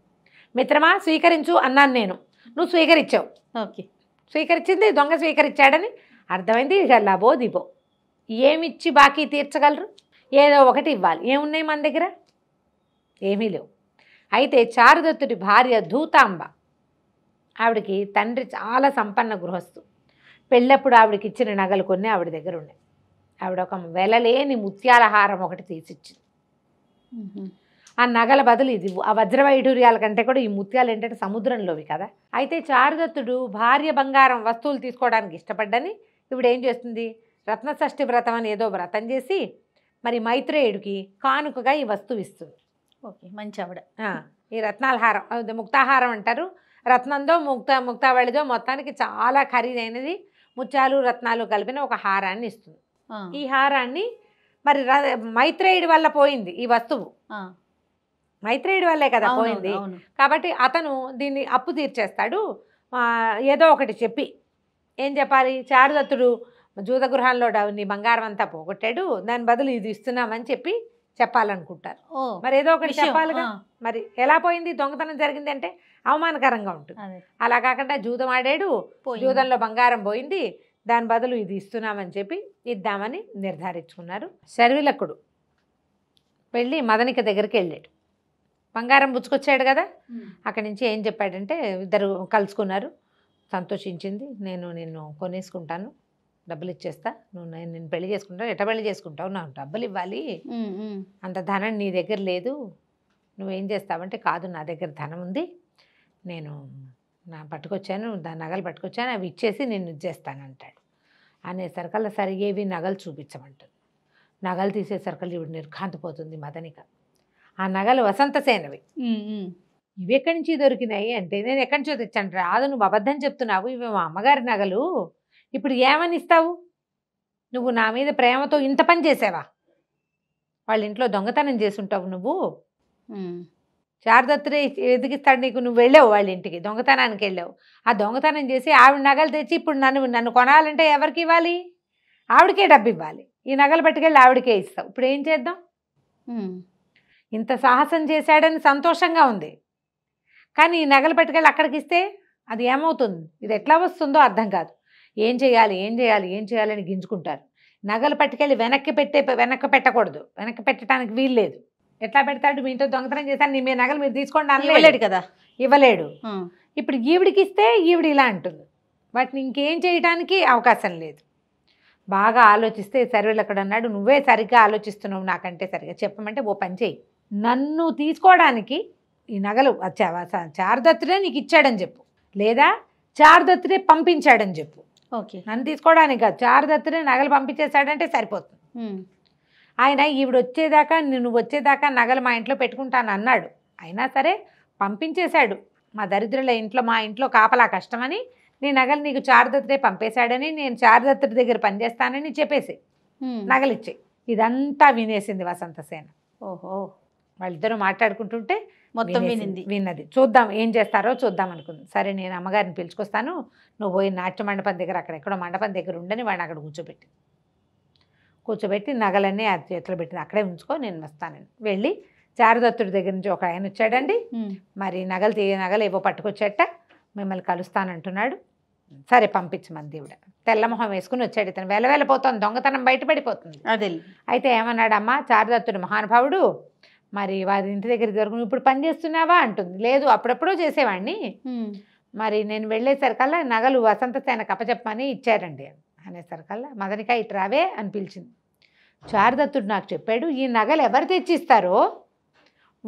మిత్రమా స్వీకరించు అన్నాను నేను నువ్వు స్వీకరించావు ఓకే స్వీకరించింది దొంగ స్వీకరించాడని అర్థమైంది ఇక లబో దిబో ఏమిచ్చి బాకీ తీర్చగలరు ఏదో ఒకటి ఇవ్వాలి ఏమున్నాయి మన దగ్గర ఏమీ లేవు అయితే చారుదత్తుడి భార్య ధూతాంబ ఆవిడకి తండ్రి చాలా సంపన్న గృహస్థు పెళ్ళప్పుడు ఆవిడకి ఇచ్చిన నగలు కొన్ని ఆవిడ దగ్గర ఉన్నాయి ఆవిడ ఒక వెలలేని ముత్యాల హారం ఒకటి తీసిచ్చింది ఆ నగల బదులు ఇది ఆ వజ్రవైఢూర్యాల కంటే కూడా ఈ ముత్యాలు ఏంటంటే సముద్రంలోవి కదా అయితే చారుదత్తుడు భార్య బంగారం వస్తువులు తీసుకోవడానికి ఇష్టపడ్డని ఇప్పుడు ఏం చేస్తుంది రత్న షష్ఠి వ్రతం అని ఏదో వ్రతం చేసి మరి మైత్రేయుడికి కానుకగా ఈ వస్తువు ఇస్తుంది ఓకే మంచి ఆవిడ ఈ రత్నాలహారం ముక్తాహారం అంటారు రత్నంతో ముక్త ముక్తావళిదో మొత్తానికి చాలా ఖరీదైనది ముత్యాలు రత్నాలు కలిపిన ఒక హారాన్ని ఇస్తుంది ఈ హారాన్ని మరి మైత్రేయుడి వల్ల పోయింది ఈ వస్తువు మైత్రేయుడి వల్లే కదా పోయింది కాబట్టి అతను దీన్ని అప్పు తీర్చేస్తాడు ఏదో ఒకటి చెప్పి ఏం చెప్పాలి చారుదత్తుడు జూదగృహాల్లో నీ బంగారం అంతా పోగొట్టాడు దాని బదులు ఇది ఇస్తున్నామని చెప్పి చెప్పాలనుకుంటారు మరి ఏదో ఒకటి చెప్పాలిగా మరి ఎలా పోయింది దొంగతనం జరిగింది అంటే అవమానకరంగా ఉంటుంది అలా కాకుండా జూదం ఆడాడు జూదంలో బంగారం పోయింది దాని బదులు ఇది ఇస్తున్నామని చెప్పి ఇద్దామని నిర్ధారించుకున్నారు శర్విలకుడు వెళ్ళి మదనిక దగ్గరికి వెళ్ళాడు బంగారం పుచ్చుకొచ్చాడు కదా అక్కడి నుంచి ఏం చెప్పాడంటే ఇద్దరు కలుసుకున్నారు సంతోషించింది నేను నిన్ను కొనేసుకుంటాను డబ్బులు ఇచ్చేస్తా నువ్వు నేను నేను పెళ్లి చేసుకుంటావు ఎట్ట పెళ్లి చేసుకుంటావు నాకు డబ్బులు ఇవ్వాలి అంత ధనం నీ దగ్గర లేదు నువ్వేం చేస్తావంటే కాదు నా దగ్గర ధనం ఉంది నేను నా పట్టుకొచ్చాను దాని నగలు పట్టుకొచ్చాను అవి ఇచ్చేసి నేను అంటాడు ఇచ్చేస్తానంటాడు అనేసరికల్లా ఏవి నగలు చూపించమంటుంది నగలు తీసేసరికల్ ఇవి నిర్ఘాంతపోతుంది మదనిక ఆ నగలు వసంతసేనవి ఇవి ఎక్కడి నుంచి దొరికినాయి అంటే నేను ఎక్కడి నుంచో తెచ్చాను రాదు నువ్వు అబద్ధం చెప్తున్నావు ఇవి మా అమ్మగారి నగలు ఇప్పుడు ఏమని ఇస్తావు నువ్వు నా మీద ప్రేమతో ఇంత పని చేసావా వాళ్ళ ఇంట్లో దొంగతనం చేసుంటావు నువ్వు శారదత్తుడే ఎదిగిస్తాడు నీకు నువ్వు వెళ్ళావు వాళ్ళ ఇంటికి దొంగతనానికి వెళ్ళావు ఆ దొంగతనం చేసి ఆవిడ నగలు తెచ్చి ఇప్పుడు నన్ను నన్ను కొనాలంటే ఎవరికి ఇవ్వాలి ఆవిడకే డబ్బు ఇవ్వాలి ఈ నగలు పట్టుకెళ్ళి ఆవిడకే ఇస్తావు ఇప్పుడు ఏం చేద్దాం ఇంత సాహసం చేశాడని సంతోషంగా ఉంది కానీ ఈ నగలు పట్టుకెళ్ళి అక్కడికి ఇస్తే అది ఏమవుతుంది ఇది ఎట్లా వస్తుందో అర్థం కాదు ఏం చేయాలి ఏం చేయాలి ఏం చేయాలని గింజుకుంటారు నగలు పట్టుకెళ్ళి వెనక్కి పెట్టే వెనక్కి పెట్టకూడదు వెనక్కి పెట్టడానికి వీలు లేదు ఎట్లా పెడతాడు మీ ఇంట్లో దొంగతనం చేశాను నీ మీ నగలు మీరు తీసుకోండి అనలేడు కదా ఇవ్వలేడు ఇప్పుడు ఈవిడికి ఇస్తే ఈవిడ ఇలా అంటుంది వాటిని ఇంకేం చేయడానికి అవకాశం లేదు బాగా ఆలోచిస్తే సర్వేలు అక్కడ అన్నాడు నువ్వే సరిగ్గా ఆలోచిస్తున్నావు నాకంటే సరిగ్గా చెప్పమంటే ఓ పని చేయి నన్ను తీసుకోవడానికి ఈ నగలు చారుదత్తుడే నీకు ఇచ్చాడని చెప్పు లేదా చారుదత్తుడే పంపించాడని చెప్పు ఓకే నన్ను తీసుకోవడానికి కాదు దత్తుని నగలు పంపించేశాడంటే సరిపోతుంది ఆయన ఈవిడ వచ్చేదాకా నువ్వు వచ్చేదాకా నగలు మా ఇంట్లో పెట్టుకుంటాను అన్నాడు అయినా సరే పంపించేశాడు మా దరిద్రుల ఇంట్లో మా ఇంట్లో కాపలా కష్టమని నీ నగలు నీకు చారుదత్తుడే పంపేశాడని నేను చారుదత్తుడి దగ్గర పనిచేస్తానని చెప్పేసి నగలిచ్చాయి ఇదంతా వినేసింది వసంతసేన ఓహో వాళ్ళిద్దరూ మాట్లాడుకుంటుంటే మొత్తం వినింది విన్నది చూద్దాం ఏం చేస్తారో చూద్దాం అనుకుంది సరే నేను అమ్మగారిని పిలుచుకొస్తాను నువ్వు పోయి నాట్య మండపం దగ్గర అక్కడ ఎక్కడో మండపం దగ్గర ఉండని వాడిని అక్కడ కూర్చోబెట్టి కూర్చోబెట్టి నగలన్నీ అది చేతిలో పెట్టింది అక్కడే ఉంచుకో నేను వస్తానని వెళ్ళి చారుదత్తుడి దగ్గర నుంచి ఒక ఆయన వచ్చాడండి మరి నగలు తీయ నగలు ఏవో పట్టుకొచ్చేట మిమ్మల్ని కలుస్తానంటున్నాడు సరే పంపించమని దేవుడు తెల్లమొహం వేసుకుని వచ్చాడు ఇతను వెళ్ళవెళ్ళిపోతుంది దొంగతనం బయటపడిపోతుంది అదే అయితే ఏమన్నాడమ్మా చారుదత్తుడు మహానుభావుడు మరి వారి ఇంటి దగ్గర వరకు ఇప్పుడు పని చేస్తున్నావా అంటుంది లేదు అప్పుడప్పుడు చేసేవాడిని మరి నేను వెళ్ళేసరికల్లా నగలు వసంత సేన కప్పచెప్పమని ఇచ్చారండి అనేసరికల్లా మదనికాయ ఇట్రావే అని పిలిచింది చారుదత్తుడు నాకు చెప్పాడు ఈ నగలు ఎవరు తెచ్చిస్తారో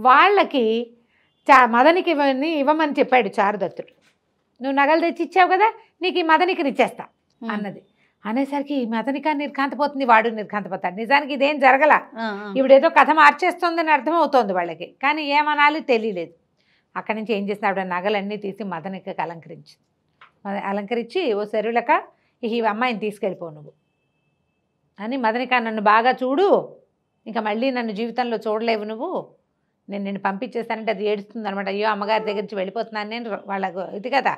వాళ్ళకి చా మదనికి ఇవ్వని ఇవ్వమని చెప్పాడు చారుదత్తుడు నువ్వు నగలు తెచ్చిచ్చావు కదా నీకు ఈ మదనికిని ఇచ్చేస్తా అన్నది అనేసరికి మెతనిక నిర్ఘాంతపోతుంది వాడు నిర్ఘాంతపోతాడు నిజానికి ఇదేం జరగల ఇవిడేదో కథ మార్చేస్తుందని అర్థమవుతోంది వాళ్ళకి కానీ ఏమనాలి తెలియలేదు అక్కడి నుంచి ఏం చేసిన ఆవిడ నగలన్నీ తీసి మదనికకి అలంకరించింది అలంకరించి ఓ సరులక ఈ అమ్మాయిని తీసుకెళ్ళిపో నువ్వు అని మదనిక నన్ను బాగా చూడు ఇంకా మళ్ళీ నన్ను జీవితంలో చూడలేవు నువ్వు నేను నేను పంపించేస్తానంటే అది ఏడుస్తుంది అనమాట అయ్యో అమ్మగారి దగ్గర నుంచి వెళ్ళిపోతున్నాను నేను వాళ్ళకు ఇది కదా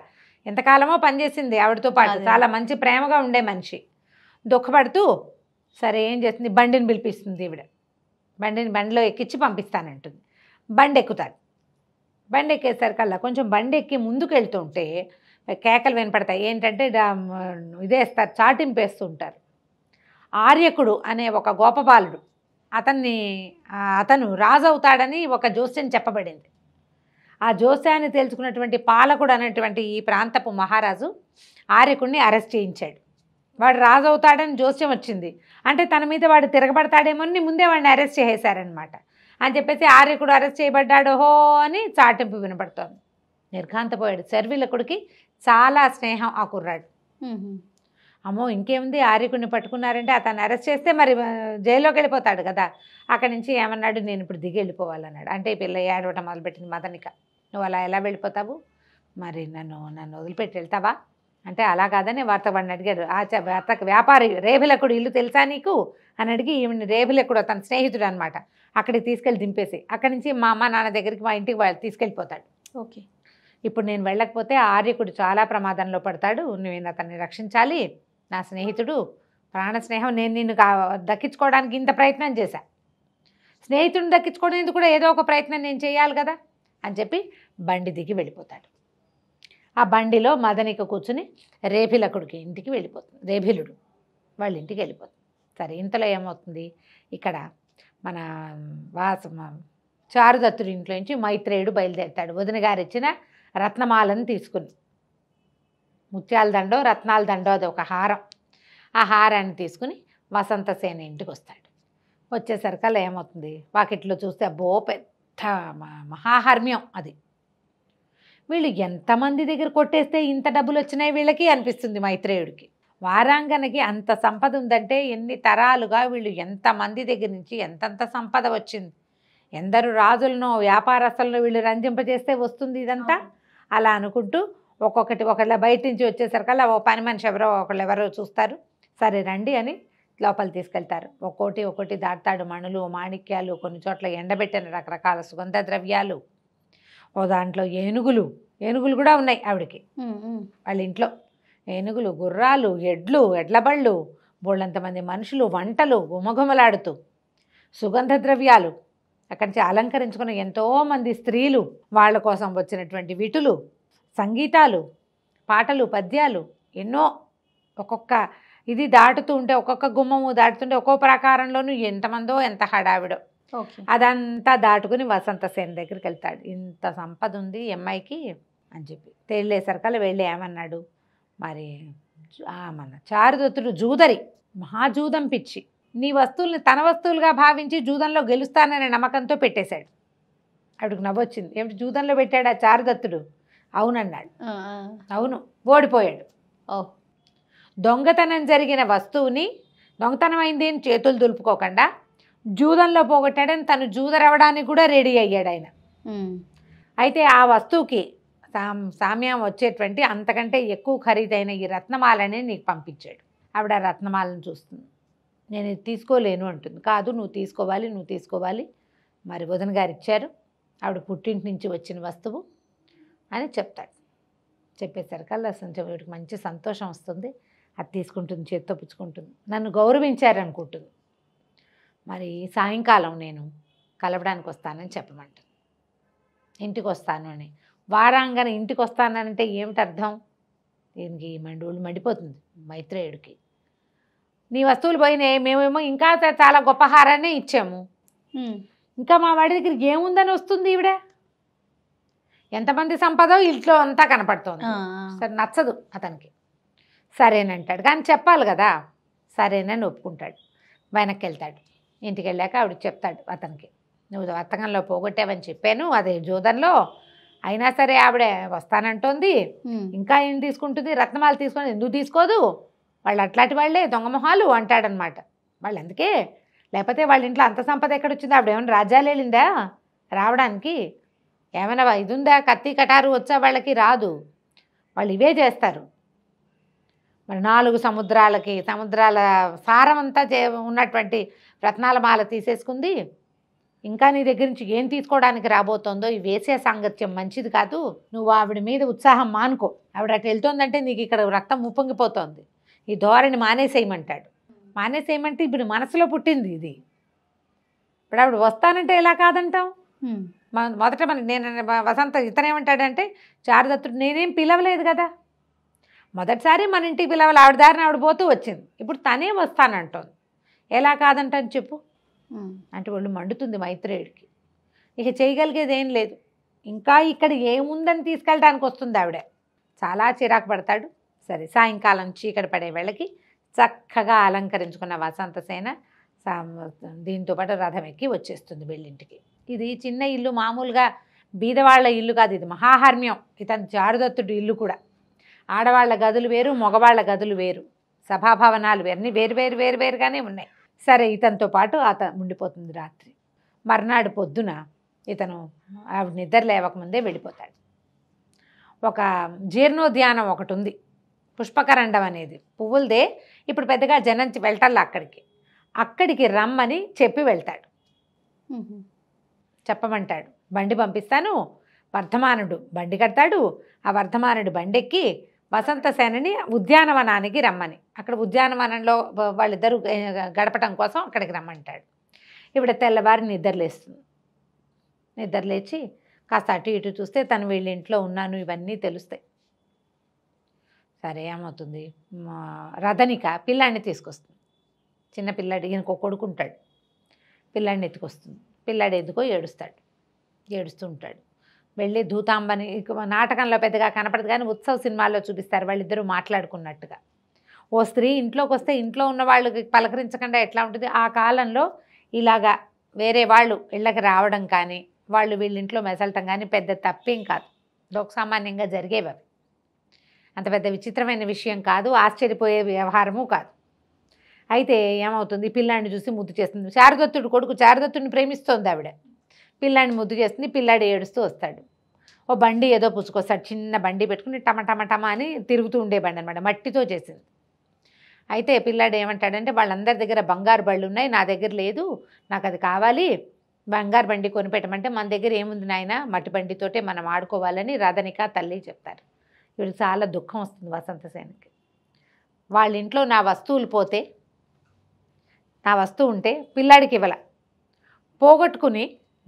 ఎంతకాలమో పనిచేసింది ఆవిడతో పాటు చాలా మంచి ప్రేమగా ఉండే మనిషి దుఃఖపడుతూ సరే ఏం చేస్తుంది బండిని పిలిపిస్తుంది ఈవిడ బండిని బండిలో ఎక్కించి పంపిస్తానంటుంది బండి ఎక్కుతారు బండి ఎక్కేసరికల్లా కొంచెం బండి ఎక్కి ముందుకు వెళ్తుంటే కేకలు వినపడతాయి ఏంటంటే ఇదేస్తారు చాటింపేస్తూ ఉంటారు ఆర్యకుడు అనే ఒక గోపబాలుడు అతన్ని అతను రాజు అవుతాడని ఒక జోస్యం చెప్పబడింది ఆ జోస్యాన్ని తెలుసుకున్నటువంటి పాలకుడు అనేటువంటి ఈ ప్రాంతపు మహారాజు ఆర్యకుడిని అరెస్ట్ చేయించాడు వాడు రాజు అవుతాడని జోస్యం వచ్చింది అంటే తన మీద వాడు తిరగబడతాడేమోని ముందే వాడిని అరెస్ట్ చేసేశారనమాట అని చెప్పేసి ఆర్యకుడు అరెస్ట్ చేయబడ్డాడోహో అని చాటింపు వినపడుతోంది నిర్ఘాంతపోయాడు సర్వీలకుడికి చాలా స్నేహం ఆ కుర్రాడు అమ్మో ఇంకేముంది ఆర్యకుడిని పట్టుకున్నారంటే అతను అరెస్ట్ చేస్తే మరి జైల్లోకి వెళ్ళిపోతాడు కదా అక్కడి నుంచి ఏమన్నాడు నేను ఇప్పుడు దిగి వెళ్ళిపోవాలన్నాడు అంటే పిల్ల ఏడవటం మొదలుపెట్టింది మదనిక నువ్వు అలా ఎలా వెళ్ళిపోతావు మరి నన్ను నన్ను వదిలిపెట్టి వెళ్తావా అంటే అలా కాదని వార్త వాడిని అడిగాడు ఆ వార్తకు వ్యాపారి రేభులెక్కుడు ఇల్లు తెలుసా నీకు అని అడిగి ఈమెను రేభులెక్కుడు తన స్నేహితుడు అనమాట అక్కడికి తీసుకెళ్ళి దింపేసి అక్కడి నుంచి మా అమ్మ నాన్న దగ్గరికి మా ఇంటికి వాళ్ళు తీసుకెళ్ళిపోతాడు ఓకే ఇప్పుడు నేను వెళ్ళకపోతే ఆర్యకుడు చాలా ప్రమాదంలో పడతాడు నేను అతన్ని రక్షించాలి నా స్నేహితుడు ప్రాణ స్నేహం నేను నిన్ను దక్కించుకోవడానికి ఇంత ప్రయత్నం చేశా స్నేహితుడిని దక్కించుకోవడానికి కూడా ఏదో ఒక ప్రయత్నం నేను చేయాలి కదా అని చెప్పి బండి దిగి వెళ్ళిపోతాడు ఆ బండిలో మదనిక కూర్చుని రేభిలకుడికి ఇంటికి వెళ్ళిపోతుంది రేభిలుడు వాళ్ళ ఇంటికి వెళ్ళిపోతుంది సరే ఇంతలో ఏమవుతుంది ఇక్కడ మన వాస చారుదత్తుడి ఇంట్లో నుంచి మైత్రేయుడు బయలుదేరుతాడు వదిన గారు ఇచ్చిన రత్నమాలను తీసుకుని ముత్యాల దండో రత్నాల దండో అది ఒక హారం ఆ హారాన్ని తీసుకుని వసంతసేన ఇంటికి వస్తాడు అలా ఏమవుతుంది వాకిట్లో చూస్తే అబ్బో పెద్ద మహాహర్మ్యం అది వీళ్ళు ఎంతమంది దగ్గర కొట్టేస్తే ఇంత డబ్బులు వచ్చినాయి వీళ్ళకి అనిపిస్తుంది మైత్రేయుడికి వారాంగనకి అంత సంపద ఉందంటే ఎన్ని తరాలుగా వీళ్ళు ఎంతమంది దగ్గర నుంచి ఎంతంత సంపద వచ్చింది ఎందరు రాజులను వ్యాపారస్తులను వీళ్ళు రంజింపజేస్తే వస్తుంది ఇదంతా అలా అనుకుంటూ ఒక్కొక్కటి ఒకళ్ళ బయట నుంచి వచ్చేసరికల్లా ఓ పని మనిషి ఎవరో ఒకళ్ళు ఎవరో చూస్తారు సరే రండి అని లోపల తీసుకెళ్తారు ఒక్కోటి ఒక్కోటి దాడతాడు మణులు మాణిక్యాలు కొన్ని చోట్ల ఎండబెట్టిన రకరకాల సుగంధ ద్రవ్యాలు ఓ దాంట్లో ఏనుగులు ఏనుగులు కూడా ఉన్నాయి ఆవిడకి వాళ్ళ ఇంట్లో ఏనుగులు గుర్రాలు ఎడ్లు ఎడ్లబళ్ళు బోళ్ళంతమంది మనుషులు వంటలు గుమఘుమలాడుతూ సుగంధ ద్రవ్యాలు అక్కడి నుంచి అలంకరించుకున్న ఎంతోమంది స్త్రీలు వాళ్ళ కోసం వచ్చినటువంటి విటులు సంగీతాలు పాటలు పద్యాలు ఎన్నో ఒక్కొక్క ఇది దాటుతూ ఉంటే ఒక్కొక్క గుమ్మము దాటుతుంటే ఒక్కో ప్రాకారంలోనూ ఎంతమందో ఎంత హడావిడో అదంతా దాటుకుని వసంత సేన్ దగ్గరికి వెళ్తాడు ఇంత సంపద ఉంది ఎంఐకి అని చెప్పి తేళ్ళేసరికల్లా వెళ్ళి ఏమన్నాడు మరి మన చారుదత్తుడు జూదరి మహాజూదం పిచ్చి నీ వస్తువుల్ని తన వస్తువులుగా భావించి జూదంలో గెలుస్తాననే నమ్మకంతో పెట్టేశాడు ఆవిడకు నవ్వొచ్చింది ఏమిటి జూదంలో పెట్టాడు ఆ చారుదత్తుడు అవునన్నాడు అవును ఓడిపోయాడు దొంగతనం జరిగిన వస్తువుని దొంగతనం అయింది అని చేతులు దులుపుకోకుండా జూదంలో పోగొట్టాడని తను జూదరవడానికి కూడా రెడీ అయ్యాడు ఆయన అయితే ఆ వస్తువుకి సామ్యం వచ్చేటువంటి అంతకంటే ఎక్కువ ఖరీదైన ఈ రత్నమాలని నీకు పంపించాడు ఆవిడ రత్నమాలను చూస్తుంది నేను ఇది తీసుకోలేను అంటుంది కాదు నువ్వు తీసుకోవాలి నువ్వు తీసుకోవాలి మరి బుధన్ గారు ఇచ్చారు ఆవిడ పుట్టింటి నుంచి వచ్చిన వస్తువు అని చెప్తాడు చెప్పేసరికల్లా సంచం వీడికి మంచి సంతోషం వస్తుంది అది తీసుకుంటుంది చేత్తో పుచ్చుకుంటుంది నన్ను గౌరవించారనుకుంటుంది మరి సాయంకాలం నేను కలవడానికి వస్తానని చెప్పమంటుంది ఇంటికి వస్తాను అని వారాంగానే ఇంటికి వస్తానంటే ఏమిటి అర్థం దీనికి మండువులు మండిపోతుంది మైత్రేయుడికి నీ వస్తువులు పోయినాయి మేమేమో ఇంకా చాలా గొప్ప ఇచ్చాము ఇంకా మా వాడి దగ్గర ఏముందని వస్తుంది ఈవిడే ఎంతమంది సంపద ఇంట్లో అంతా కనపడుతోంది సరే నచ్చదు అతనికి సరేనంటాడు కానీ చెప్పాలి కదా సరేనని ఒప్పుకుంటాడు వెనక్కి వెళ్తాడు ఇంటికి వెళ్ళాక ఆవిడ చెప్తాడు అతనికి నువ్వు అత్తకంలో పోగొట్టావని చెప్పాను అదే జోదంలో అయినా సరే ఆవిడ వస్తానంటోంది ఇంకా ఏం తీసుకుంటుంది రత్నమాలు తీసుకొని ఎందుకు తీసుకోదు వాళ్ళు అట్లాంటి వాళ్ళే దొంగమొహాలు అంటాడనమాట వాళ్ళు అందుకే లేకపోతే వాళ్ళ ఇంట్లో అంత సంపద ఎక్కడొచ్చింది ఆవిడ ఏమైనా రాజ్యాలు వెళ్ళిందా రావడానికి ఏమైనా ఇది ఉందా కత్తి కటారు వచ్చా వాళ్ళకి రాదు వాళ్ళు ఇవే చేస్తారు మరి నాలుగు సముద్రాలకి సముద్రాల సారం అంతా ఉన్నటువంటి రత్నాల మాల తీసేసుకుంది ఇంకా నీ దగ్గర నుంచి ఏం తీసుకోవడానికి రాబోతోందో ఈ వేసే సాంగత్యం మంచిది కాదు నువ్వు ఆవిడ మీద ఉత్సాహం మానుకో ఆవిడ అటు వెళ్తోందంటే నీకు ఇక్కడ రక్తం ఉప్పొంగిపోతోంది ఈ ధోరణి మానేసేయమంటాడు మానేసేయమంటే ఇప్పుడు మనసులో పుట్టింది ఇది ఇప్పుడు ఆవిడ వస్తానంటే ఎలా కాదంటావు మొదట మన నేను వసంత ఇతనేమంటాడంటే చారుదత్తుడు నేనేం పిలవలేదు కదా మొదటిసారి మన ఇంటికి పిలవాలి ఆవిడ దారిని ఆవిడ పోతూ వచ్చింది ఇప్పుడు తనే వస్తానంటోంది ఎలా కాదంటని చెప్పు అంటే వాళ్ళు మండుతుంది మైత్రేయుడికి ఇక చేయగలిగేది ఏం లేదు ఇంకా ఇక్కడ ఏముందని తీసుకెళ్ళడానికి వస్తుంది ఆవిడ చాలా చిరాకు పడతాడు సరే సాయంకాలం చీకటి పడే వేళకి చక్కగా అలంకరించుకున్న వసంతసేన దీంతో పాటు రథం ఎక్కి వచ్చేస్తుంది వెళ్ళింటికి ఇది చిన్న ఇల్లు మామూలుగా బీదవాళ్ల ఇల్లు కాదు ఇది మహాహర్మ్యం ఇతను చారుదత్తుడు ఇల్లు కూడా ఆడవాళ్ల గదులు వేరు మగవాళ్ల గదులు వేరు సభాభవనాలు వేరని వేరు వేరు వేరు వేరుగానే ఉన్నాయి సరే ఇతనితో పాటు అత ఉండిపోతుంది రాత్రి మర్నాడు పొద్దున ఇతను ఆవిడ నిద్ర లేవకముందే వెళ్ళిపోతాడు ఒక జీర్ణోద్యానం ఒకటి ఉంది పుష్పకరండం అనేది పువ్వులదే ఇప్పుడు పెద్దగా జనం వెళ్ళటల్లా అక్కడికి అక్కడికి రమ్మని చెప్పి వెళ్తాడు చెప్పమంటాడు బండి పంపిస్తాను వర్ధమానుడు బండి కడతాడు ఆ వర్ధమానుడు బండెక్కి వసంతసేనని ఉద్యానవనానికి రమ్మని అక్కడ ఉద్యానవనంలో వాళ్ళిద్దరూ గడపటం కోసం అక్కడికి రమ్మంటాడు ఇవిడ తెల్లవారి నిద్రలేస్తుంది నిద్రలేచి కాస్త అటు ఇటు చూస్తే తను వీళ్ళ ఇంట్లో ఉన్నాను ఇవన్నీ తెలుస్తాయి సరే ఏమవుతుంది రథనిక పిల్లాడిని తీసుకొస్తుంది చిన్న పిల్లాడు ఈయనకు కొడుకుంటాడు పిల్లాడిని ఎత్తుకొస్తుంది పిల్లాడు ఎందుకో ఏడుస్తాడు ఏడుస్తుంటాడు వెళ్ళి ధూతాంబని నాటకంలో పెద్దగా కనపడదు కానీ ఉత్సవ సినిమాల్లో చూపిస్తారు వాళ్ళిద్దరూ మాట్లాడుకున్నట్టుగా ఓ స్త్రీ ఇంట్లోకి వస్తే ఇంట్లో ఉన్న వాళ్ళకి పలకరించకుండా ఎట్లా ఉంటుంది ఆ కాలంలో ఇలాగా వేరే వాళ్ళు ఇళ్ళకి రావడం కానీ వాళ్ళు వీళ్ళింట్లో మెసలటం కానీ పెద్ద తప్పేం కాదు లోకసామాన్యంగా జరిగేవి అంత పెద్ద విచిత్రమైన విషయం కాదు ఆశ్చర్యపోయే వ్యవహారము కాదు అయితే ఏమవుతుంది పిల్లాడిని చూసి ముద్దు చేస్తుంది శారదత్తుడు కొడుకు శారదత్తుడిని ప్రేమిస్తోంది ఆవిడ పిల్లాడిని ముద్దు చేస్తుంది పిల్లాడు ఏడుస్తూ వస్తాడు ఓ బండి ఏదో పుచ్చుకొస్తాడు చిన్న బండి పెట్టుకుని టమటమటమా అని తిరుగుతూ ఉండే బండి అనమాట మట్టితో చేసింది అయితే పిల్లాడు ఏమంటాడంటే వాళ్ళందరి దగ్గర బంగారు బళ్ళు ఉన్నాయి నా దగ్గర లేదు నాకు అది కావాలి బంగారు బండి కొనిపెట్టమంటే మన దగ్గర ఏముంది నాయన మట్టి బండితోటే మనం ఆడుకోవాలని రాధనిక తల్లి చెప్తారు ఇవి చాలా దుఃఖం వస్తుంది వసంతసేనకి వాళ్ళ ఇంట్లో నా వస్తువులు పోతే నా వస్తువు ఉంటే పిల్లాడికి ఇవ్వల పోగొట్టుకుని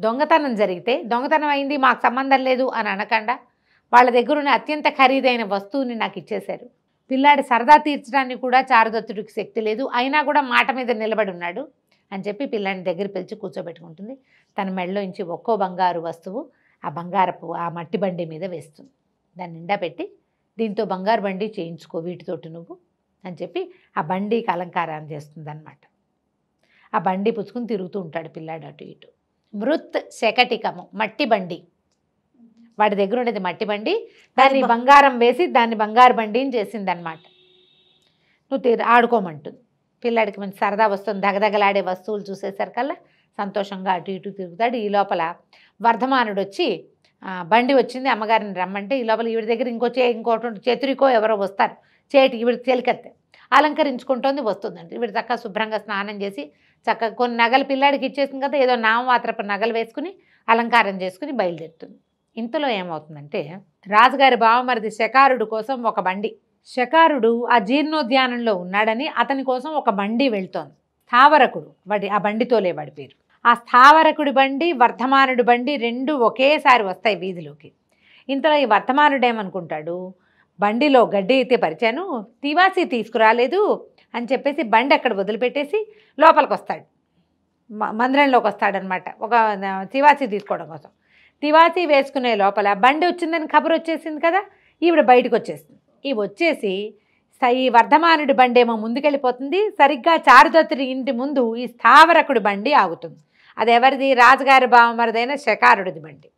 దొంగతనం జరిగితే దొంగతనం అయింది మాకు సంబంధం లేదు అని అనకుండా వాళ్ళ దగ్గరున్న అత్యంత ఖరీదైన వస్తువుని నాకు ఇచ్చేశారు పిల్లాడి సరదా తీర్చడానికి కూడా చారుదత్తుడికి శక్తి లేదు అయినా కూడా మాట మీద నిలబడి ఉన్నాడు అని చెప్పి పిల్లాడిని దగ్గర పిలిచి కూర్చోబెట్టుకుంటుంది తన మెడలో నుంచి ఒక్కో బంగారు వస్తువు ఆ బంగారపు ఆ మట్టి బండి మీద వేస్తుంది దాన్ని నిండా పెట్టి దీంతో బంగారు బండి చేయించుకో వీటితోటి నువ్వు అని చెప్పి ఆ బండికి అలంకారం చేస్తుంది ఆ బండి పుచ్చుకుని తిరుగుతూ ఉంటాడు పిల్లాడు అటు ఇటు మృత్ శకటికము మట్టి బండి వాడి దగ్గర ఉండేది మట్టి బండి దాన్ని బంగారం వేసి దాన్ని బంగారు బండి చేసింది చేసిందనమాట నువ్వు ఆడుకోమంటుంది పిల్లాడికి మంచి సరదా వస్తుంది దగదగలాడే వస్తువులు చూసేసరికల్లా సంతోషంగా అటు ఇటు తిరుగుతాడు ఈ లోపల వర్ధమానుడు వచ్చి బండి వచ్చింది అమ్మగారిని రమ్మంటే ఈ లోపల ఈవిడ దగ్గర ఇంకో చే ఇంకోటి చతురికో ఎవరో వస్తారు చేటి ఈవిడ తేలికత్తే అలంకరించుకుంటోంది వస్తుందండి ఈవిడ చక్కగా శుభ్రంగా స్నానం చేసి చక్కగా కొన్ని నగలు పిల్లాడికి ఇచ్చేసింది కదా ఏదో నామమాత్రపు నగలు వేసుకుని అలంకారం చేసుకుని బయలుదేరుతుంది ఇంతలో ఏమవుతుందంటే రాజుగారి బావమరిది శకారుడు కోసం ఒక బండి శకారుడు ఆ జీర్ణోద్యానంలో ఉన్నాడని అతని కోసం ఒక బండి వెళ్తోంది స్థావరకుడు వాడి ఆ బండితోలే వాడి పేరు ఆ స్థావరకుడి బండి వర్ధమానుడి బండి రెండు ఒకేసారి వస్తాయి వీధిలోకి ఇంతలో ఈ వర్ధమానుడేమనుకుంటాడు బండిలో గడ్డి అయితే పరిచాను తివాసి తీసుకురాలేదు అని చెప్పేసి బండి అక్కడ వదిలిపెట్టేసి లోపలికి వస్తాడు మందిరంలోకి వస్తాడనమాట ఒక తివాచి తీసుకోవడం కోసం తివాచి వేసుకునే లోపల బండి వచ్చిందని కబురు వచ్చేసింది కదా ఈవిడ బయటకు వచ్చేసింది ఇవి వచ్చేసి ఈ వర్ధమానుడి బండి ఏమో ముందుకెళ్ళిపోతుంది సరిగ్గా చారుదత్తుడి ఇంటి ముందు ఈ స్థావరకుడి బండి ఆగుతుంది అది ఎవరిది రాజుగారి భావమరదైన శకారుడిది బండి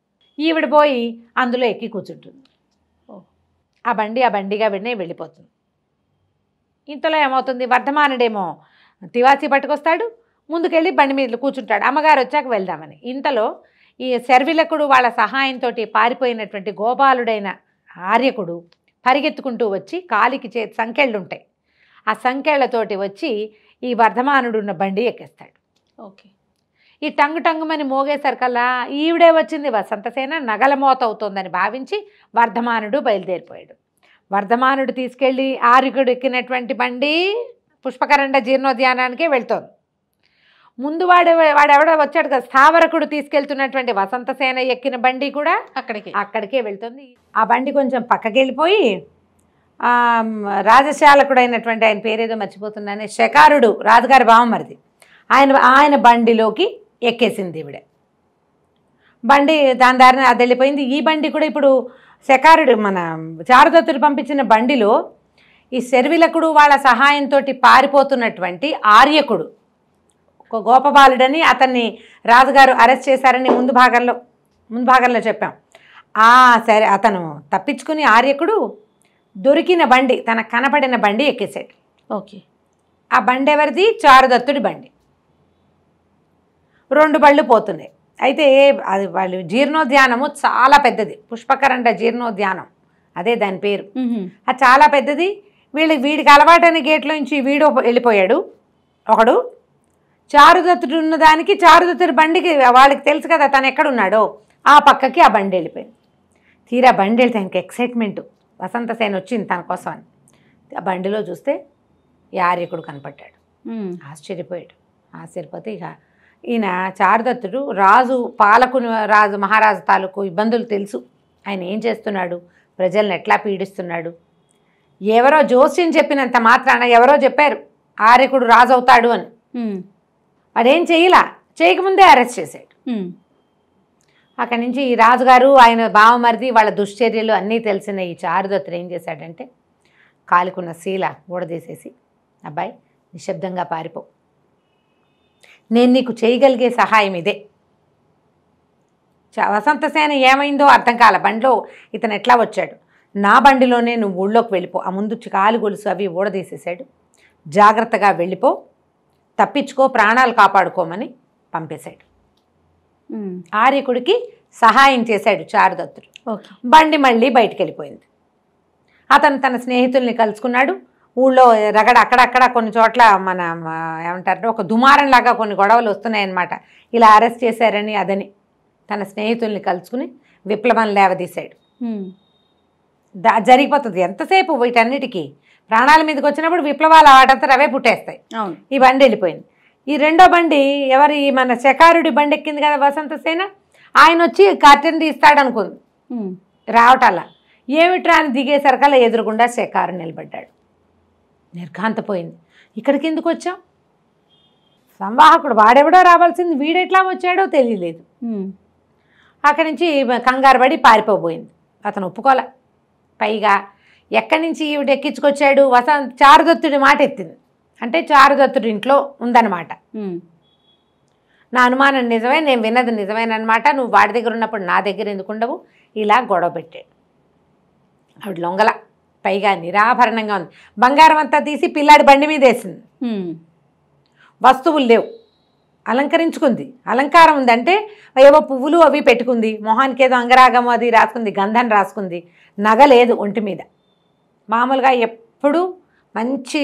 ఈవిడ పోయి అందులో ఎక్కి కూర్చుంటుంది ఆ బండి ఆ బండిగా వెళ్ళి వెళ్ళిపోతుంది ఇంతలో ఏమవుతుంది వర్ధమానుడేమో తివాసి పట్టుకొస్తాడు ముందుకెళ్ళి బండి మీద కూర్చుంటాడు అమ్మగారు వచ్చాక వెళ్దామని ఇంతలో ఈ శర్విలకుడు వాళ్ళ సహాయంతో పారిపోయినటువంటి గోపాలుడైన ఆర్యకుడు పరిగెత్తుకుంటూ వచ్చి కాలికి చే ఉంటాయి ఆ సంకెళ్ళతోటి వచ్చి ఈ వర్ధమానుడు ఉన్న బండి ఎక్కేస్తాడు ఓకే ఈ టంగు టంగుమని మోగేసరికల్లా ఈవిడే వచ్చింది వసంతసేన మోత అవుతోందని భావించి వర్ధమానుడు బయలుదేరిపోయాడు వర్ధమానుడు తీసుకెళ్ళి ఆరుగుడు ఎక్కినటువంటి బండి పుష్పకరండ జీర్ణోద్యానానికే వెళ్తోంది ముందు వాడు వాడెవడ వచ్చాడు కదా స్థావరకుడు తీసుకెళ్తున్నటువంటి వసంతసేన ఎక్కిన బండి కూడా అక్కడికి అక్కడికే వెళ్తుంది ఆ బండి కొంచెం పక్కకి వెళ్ళిపోయి రాజశాలకుడైనటువంటి ఆయన పేరేదో మర్చిపోతున్నానే శకారుడు రాజుగారి బావమరిది ఆయన ఆయన బండిలోకి ఎక్కేసింది ఇవిడ బండి దాని దారిన అది వెళ్ళిపోయింది ఈ బండి కూడా ఇప్పుడు శకారుడు మన చారుదత్తుడు పంపించిన బండిలో ఈ శర్విలకుడు వాళ్ళ సహాయంతో పారిపోతున్నటువంటి ఆర్యకుడు ఒక గోపబాలుడని అతన్ని రాజుగారు అరెస్ట్ చేశారని ముందు భాగంలో ముందు భాగంలో చెప్పాం ఆ సరే అతను తప్పించుకుని ఆర్యకుడు దొరికిన బండి తన కనపడిన బండి ఎక్కేశాడు ఓకే ఆ బండి ఎవరిది చారుదత్తుడి బండి రెండు బళ్ళు పోతున్నాయి అయితే అది వాళ్ళు జీర్ణోద్యానము చాలా పెద్దది పుష్పకరండ జీర్ణోద్యానం అదే దాని పేరు అది చాలా పెద్దది వీళ్ళు వీడికి అలవాటైన గేట్లో నుంచి వీడు వెళ్ళిపోయాడు ఒకడు చారుదత్తుడు ఉన్న దానికి చారుదత్తుడి బండికి వాళ్ళకి తెలుసు కదా తను ఎక్కడున్నాడో ఆ పక్కకి ఆ బండి వెళ్ళిపోయింది తీరా బండి వెళ్తే ఆయనకి ఎక్సైట్మెంట్ వసంతసేన వచ్చింది తన కోసం అని ఆ బండిలో చూస్తే యారికుడు కనపడ్డాడు ఆశ్చర్యపోయాడు ఆశ్చర్యపోతే ఇక ఈయన చారుదత్తుడు రాజు పాలకుని రాజు మహారాజు తాలూకు ఇబ్బందులు తెలుసు ఆయన ఏం చేస్తున్నాడు ప్రజల్ని ఎట్లా పీడిస్తున్నాడు ఎవరో జోస్యం చెప్పినంత మాత్రాన ఎవరో చెప్పారు ఆర్యకుడు రాజు అవుతాడు అని వాడేం చేయలా చేయకముందే అరెస్ట్ చేశాడు అక్కడి నుంచి ఈ రాజుగారు ఆయన బావమరిది వాళ్ళ దుశ్చర్యలు అన్నీ తెలిసిన ఈ చారుదత్తుడు ఏం చేశాడంటే కాలుకున్న శీల ఊడదీసేసి అబ్బాయి నిశ్శబ్దంగా పారిపో నేను నీకు చేయగలిగే సహాయం ఇదే వసంతసేన ఏమైందో అర్థం కాల బండిలో ఇతను ఎట్లా వచ్చాడు నా బండిలోనే నువ్వు ఊళ్ళోకి వెళ్ళిపో ఆ ముందు కాలు గొలుసు అవి ఊడదీసేసాడు జాగ్రత్తగా వెళ్ళిపో తప్పించుకో ప్రాణాలు కాపాడుకోమని పంపేశాడు ఆర్యకుడికి సహాయం చేశాడు చారుదత్తుడు బండి మళ్ళీ బయటికి వెళ్ళిపోయింది అతను తన స్నేహితుల్ని కలుసుకున్నాడు ఊళ్ళో రగడ అక్కడక్కడ కొన్ని చోట్ల మన ఏమంటారు ఒక దుమారం లాగా కొన్ని గొడవలు వస్తున్నాయన్నమాట ఇలా అరెస్ట్ చేశారని అదని తన స్నేహితుల్ని కలుసుకుని విప్లవం లేవదీశాడు దా జరిగిపోతుంది ఎంతసేపు వీటన్నిటికీ ప్రాణాల మీదకి వచ్చినప్పుడు విప్లవాలు ఆడంతా అవే పుట్టేస్తాయి ఈ బండి వెళ్ళిపోయింది ఈ రెండో బండి ఎవరి మన శకారుడి బండి ఎక్కింది కదా వసంత సేన ఆయన వచ్చి కార్టెన్ తీస్తాడనుకుంది రావటాల ఏమిట్రా అని దిగే సరికల్లా ఎదురుగుండా శకారు నిలబడ్డాడు నిర్ఘాంతపోయింది ఇక్కడికి ఎందుకు వచ్చాం సంవాహకుడు వాడెవడో రావాల్సింది వీడెట్లా వచ్చాడో తెలియలేదు అక్కడి నుంచి కంగారు పడి పారిపోబోయింది అతను ఒప్పుకోలే పైగా ఎక్కడి నుంచి ఈవిడ ఎక్కించుకొచ్చాడు వసంత చారుదత్తుడి మాట ఎత్తింది అంటే చారుదత్తుడి ఇంట్లో ఉందన్నమాట నా అనుమానం నిజమే నేను విన్నది నిజమేనమాట నువ్వు వాడి దగ్గర ఉన్నప్పుడు నా దగ్గర ఎందుకు ఉండవు ఇలా గొడవ పెట్టాడు ఆవిడ లొంగల పైగా నిరాభరణంగా ఉంది బంగారం అంతా తీసి పిల్లాడి బండి మీద వేసింది వస్తువులు లేవు అలంకరించుకుంది అలంకారం ఉందంటే ఏవో పువ్వులు అవి పెట్టుకుంది మొహానికి ఏదో అంగరాగం అది రాసుకుంది గంధం రాసుకుంది నగ లేదు ఒంటి మీద మామూలుగా ఎప్పుడూ మంచి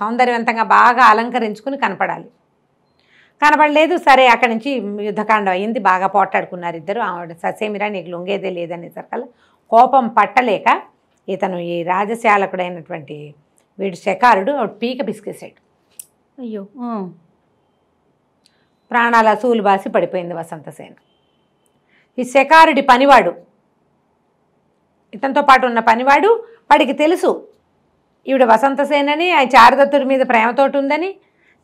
సౌందర్యవంతంగా బాగా అలంకరించుకుని కనపడాలి కనపడలేదు సరే అక్కడి నుంచి యుద్ధకాండం అయింది బాగా పోట్లాడుకున్నారు ఇద్దరు ఆవిడ ససేమిరా నీకు లొంగేదే లేదనేసరికల్లా కోపం పట్టలేక ఇతను ఈ రాజశాలకుడైనటువంటి వీడు శకారుడు పీక పిసికేసాడు అయ్యో ప్రాణాల సూలు బాసి పడిపోయింది వసంతసేన ఈ శకారుడి పనివాడు ఇతనితో పాటు ఉన్న పనివాడు వాడికి తెలుసు ఈవిడ వసంతసేనని ఆ చారుదత్తుడి మీద ప్రేమతోటి ఉందని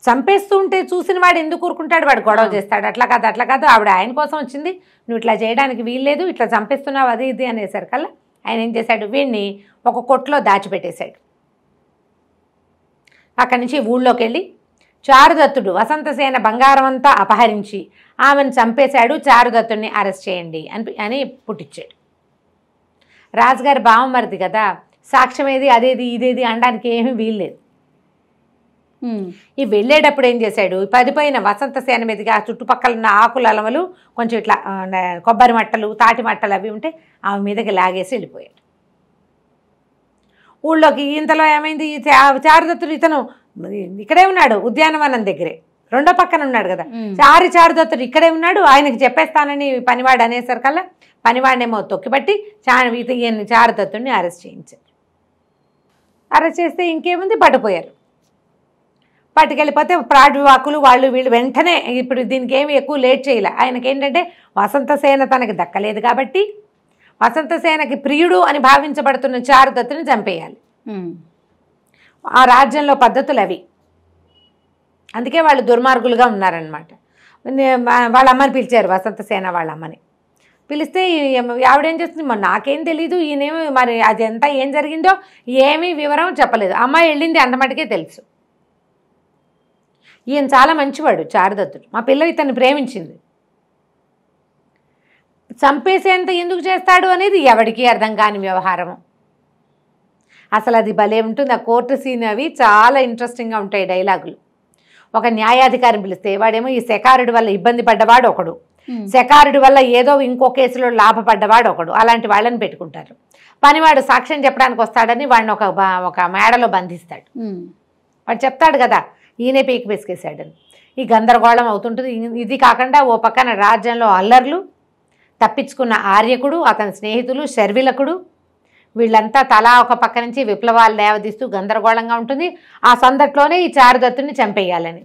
చంపేస్తూ ఉంటే చూసిన వాడు ఎందుకు ఊరుకుంటాడు వాడు గొడవ చేస్తాడు అట్లా కాదు అట్లా కాదు ఆవిడ ఆయన కోసం వచ్చింది నువ్వు ఇట్లా చేయడానికి వీల్లేదు ఇట్లా చంపేస్తున్నావు అది ఇది అనేసరికల్లా ఆయన ఏం చేశాడు వీడిని ఒక కొట్లో దాచిపెట్టేశాడు అక్కడి నుంచి ఊళ్ళోకి వెళ్ళి చారుదత్తుడు వసంతసేన బంగారం అంతా అపహరించి ఆమెను చంపేశాడు చారుదత్తుడిని అరెస్ట్ చేయండి అని అని పుట్టించాడు రాజుగారి బావమరిది కదా సాక్ష్యం ఏది అదేది ఇదేది అనడానికి ఏమీ వీల్లేదు ఈ వెళ్ళేటప్పుడు ఏం చేశాడు పదిపోయిన వసంత సేన మీదుగా చుట్టుపక్కల ఉన్న ఆకుల అలమలు కొంచెం ఇట్లా కొబ్బరి మట్టలు తాటి మట్టలు అవి ఉంటే ఆమె మీదకి లాగేసి వెళ్ళిపోయాడు ఊళ్ళోకి ఇంతలో ఏమైంది చారుదత్తుడు ఇతను ఇక్కడే ఉన్నాడు ఉద్యానవనం దగ్గరే రెండో పక్కన ఉన్నాడు కదా చారి చారుదత్తుడు ఇక్కడే ఉన్నాడు ఆయనకి చెప్పేస్తానని పనివాడు అనేసరి కల్లా పనివాడినేమో తొక్కిపట్టి చా ఈయన చారుదత్తుడిని అరెస్ట్ చేయించారు అరెస్ట్ చేస్తే ఇంకేముంది పట్టుపోయారు పట్టుకెళ్ళిపోతే ప్రాడ్ వాకులు వాళ్ళు వీళ్ళు వెంటనే ఇప్పుడు దీనికి ఏమి ఎక్కువ లేట్ చేయాలి ఆయనకి ఏంటంటే వసంత సేన తనకి దక్కలేదు కాబట్టి వసంతసేనకి ప్రియుడు అని భావించబడుతున్న చారుదత్తుని చంపేయాలి ఆ రాజ్యంలో పద్ధతులు అవి అందుకే వాళ్ళు దుర్మార్గులుగా ఉన్నారనమాట వాళ్ళ అమ్మని పిలిచారు వసంతసేన వాళ్ళ అమ్మని పిలిస్తే ఆవిడేం చేస్తుంది మరి నాకేం తెలీదు ఈయనేమి మరి అదంతా ఏం జరిగిందో ఏమీ వివరం చెప్పలేదు అమ్మాయి వెళ్ళింది అంతమటుకే తెలుసు ఈయన చాలా మంచివాడు చారుదత్తుడు మా పిల్ల ఇతన్ని ప్రేమించింది చంపేసేంత ఎందుకు చేస్తాడు అనేది ఎవడికి అర్థం కాని వ్యవహారము అసలు అది భలే ఉంటుంది ఆ కోర్టు సీన్ అవి చాలా ఇంట్రెస్టింగ్గా ఉంటాయి డైలాగులు ఒక న్యాయాధికారిని పిలిస్తే వాడేమో ఈ సెకారుడి వల్ల ఇబ్బంది పడ్డవాడు ఒకడు సెకారుడి వల్ల ఏదో ఇంకో కేసులో లాభపడ్డవాడు ఒకడు అలాంటి వాళ్ళని పెట్టుకుంటారు పనివాడు సాక్ష్యం చెప్పడానికి వస్తాడని వాడిని ఒక ఒక మేడలో బంధిస్తాడు వాడు చెప్తాడు కదా ఈయనే పీకి పిసికేశాడని ఈ గందరగోళం అవుతుంటుంది ఇది కాకుండా ఓ పక్కన రాజ్యంలో అల్లర్లు తప్పించుకున్న ఆర్యకుడు అతని స్నేహితులు శర్విలకుడు వీళ్ళంతా తలా ఒక పక్క నుంచి విప్లవాలు లేవదీస్తూ గందరగోళంగా ఉంటుంది ఆ సందట్లోనే ఈ చారుదత్తుని చంపేయాలని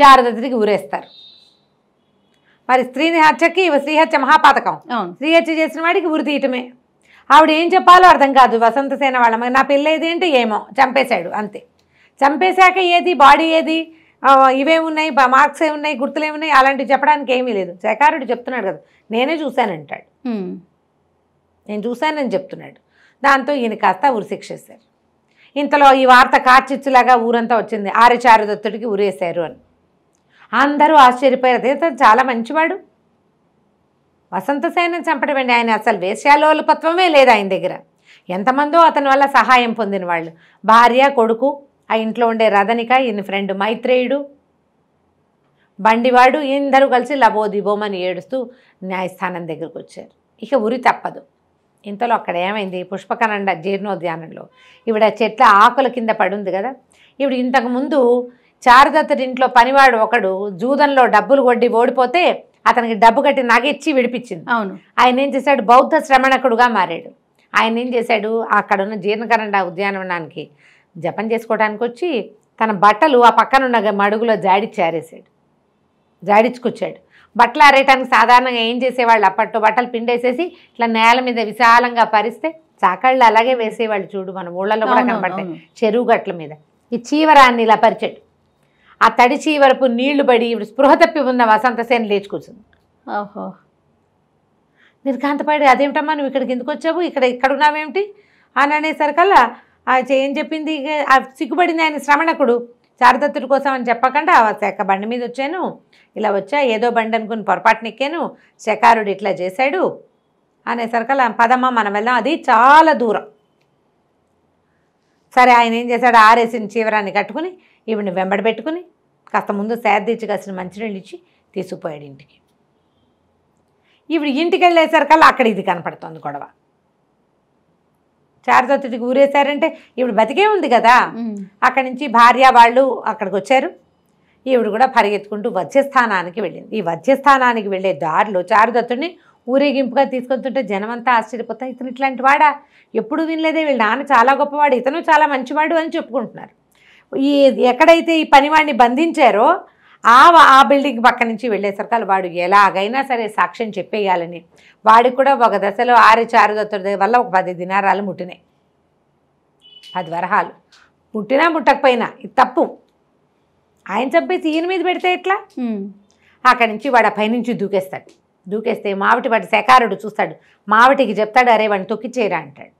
చారుదత్తుడికి ఊరేస్తారు మరి స్త్రీని హత్యకి ఇవ శ్రీహత్య మహాపాతకం శ్రీహత్య చేసిన వాడికి ఊరి తీయటమే ఆవిడ ఏం చెప్పాలో అర్థం కాదు వసంతసేన వాళ్ళ మరి నా పిల్ల ఏది ఏమో చంపేశాడు అంతే చంపేశాక ఏది బాడీ ఏది ఇవేమున్నాయి మార్క్స్ ఏమున్నాయి గుర్తులు ఏమున్నాయి అలాంటివి చెప్పడానికి ఏమీ లేదు శకారుడు చెప్తున్నాడు కదా నేనే చూశానంటాడు నేను చూశానని చెప్తున్నాడు దాంతో ఈయన కాస్త ఉరిశిక్షేశారు ఇంతలో ఈ వార్త కార్చిచ్చులాగా ఊరంతా వచ్చింది ఆర్యచారు దత్తుడికి ఉరేశారు అని అందరూ ఆశ్చర్యపోయారు అదే చాలా మంచివాడు వసంతసేనని చంపడమండి ఆయన అసలు వేశ్యాలోలపత్వమే లేదు ఆయన దగ్గర ఎంతమందో అతని వల్ల సహాయం పొందిన వాళ్ళు భార్య కొడుకు ఆ ఇంట్లో ఉండే రథనిక ఈయన ఫ్రెండ్ మైత్రేయుడు బండివాడు ఇందరూ కలిసి లబో దిబోమని ఏడుస్తూ న్యాయస్థానం దగ్గరకు వచ్చారు ఇక ఉరి తప్పదు ఇంతలో అక్కడ ఏమైంది పుష్పకనండ జీర్ణోద్యానంలో ఇవిడ చెట్ల ఆకుల కింద పడుంది కదా ఈవిడ ఇంతకుముందు చారుదత్తడి ఇంట్లో పనివాడు ఒకడు జూదంలో డబ్బులు కొట్టి ఓడిపోతే అతనికి డబ్బు కట్టి నగిచ్చి విడిపించింది అవును ఆయన ఏం చేశాడు బౌద్ధ శ్రమణకుడుగా మారాడు ఆయన ఏం చేశాడు అక్కడ ఉన్న జీర్ణకరండ ఉద్యానవనానికి జపం చేసుకోవడానికి వచ్చి తన బట్టలు ఆ పక్కనున్న మడుగులో జాడి చేరేశాడు జాడించుకొచ్చాడు బట్టలు అరేయటానికి సాధారణంగా ఏం చేసేవాళ్ళు అప్పట్లో బట్టలు పిండేసేసి ఇట్లా నేల మీద విశాలంగా పరిస్తే చాకళ్ళు అలాగే వేసేవాళ్ళు చూడు మన ఊళ్ళలో కూడా కనబడతాయి చెరువు గట్ల మీద ఈ చీవరాన్ని ఇలా పరిచాడు ఆ తడి చీవరపు నీళ్లు పడి ఇప్పుడు స్పృహ తప్పి ఉన్న వసంతసేన లేచి కూర్చుంది ఓహో నిర్కాంతపడి అదేమిటమ్మా నువ్వు ఇక్కడికి ఎందుకు వచ్చావు ఇక్కడ ఇక్కడ ఉన్నావేమిటి అని అనేసరికల్లా ఏం చెప్పింది సిగ్గుపడింది ఆయన శ్రమణకుడు చారదత్తుడి కోసం అని చెప్పకుండా శాఖ బండి మీద వచ్చాను ఇలా వచ్చా ఏదో బండి అనుకుని పొరపాటు నెక్కాను శకారుడు ఇట్లా చేశాడు అనేసరికల్లా పదమ్మ మనం వెళ్ళాం అది చాలా దూరం సరే ఆయన ఏం చేశాడు ఆరేసిన చీవరాన్ని కట్టుకుని ఈవిని వెంబడి పెట్టుకుని కాస్త ముందు సేద్దీచ్చి కాసిన మంచినీళ్ళు ఇచ్చి తీసుకుపోయాడు ఇంటికి ఇప్పుడు ఇంటికి అలా అక్కడ ఇది కనపడుతుంది గొడవ చారుతో ఊరేశారంటే ఇప్పుడు బతికే ఉంది కదా అక్కడి నుంచి భార్య వాళ్ళు అక్కడికి వచ్చారు ఈవిడ కూడా పరిగెత్తుకుంటూ వధ్యస్థానానికి వెళ్ళింది ఈ వధ్యస్థానానికి వెళ్ళే దారిలో చారుదత్తుడిని ఊరేగింపుగా తీసుకొస్తుంటే జనమంతా ఆశ్చర్యపోతాయి ఇతను ఇట్లాంటి వాడా ఎప్పుడు వినలేదే వీళ్ళ నాన్న చాలా గొప్పవాడు ఇతను చాలా మంచివాడు అని చెప్పుకుంటున్నారు ఈ ఎక్కడైతే ఈ పనివాడిని బంధించారో ఆ ఆ బిల్డింగ్ పక్క నుంచి వెళ్ళేసరికి వాడు ఎలాగైనా సరే సాక్ష్యం చెప్పేయాలని వాడికి కూడా ఒక దశలో ఆరు చారు దగ్గర వల్ల ఒక పది దినారాలు ముట్టినాయి పది వరహాలు ముట్టినా ముట్టకపోయినా ఇది తప్పు ఆయన చంపేసి ఈయన మీద పెడితే ఎట్లా అక్కడి నుంచి వాడు ఆ పైనుంచి దూకేస్తాడు దూకేస్తే మావిటి వాడి శకారుడు చూస్తాడు మావిటికి చెప్తాడు అరే వాడిని తొక్కిచ్చేయరా అంటాడు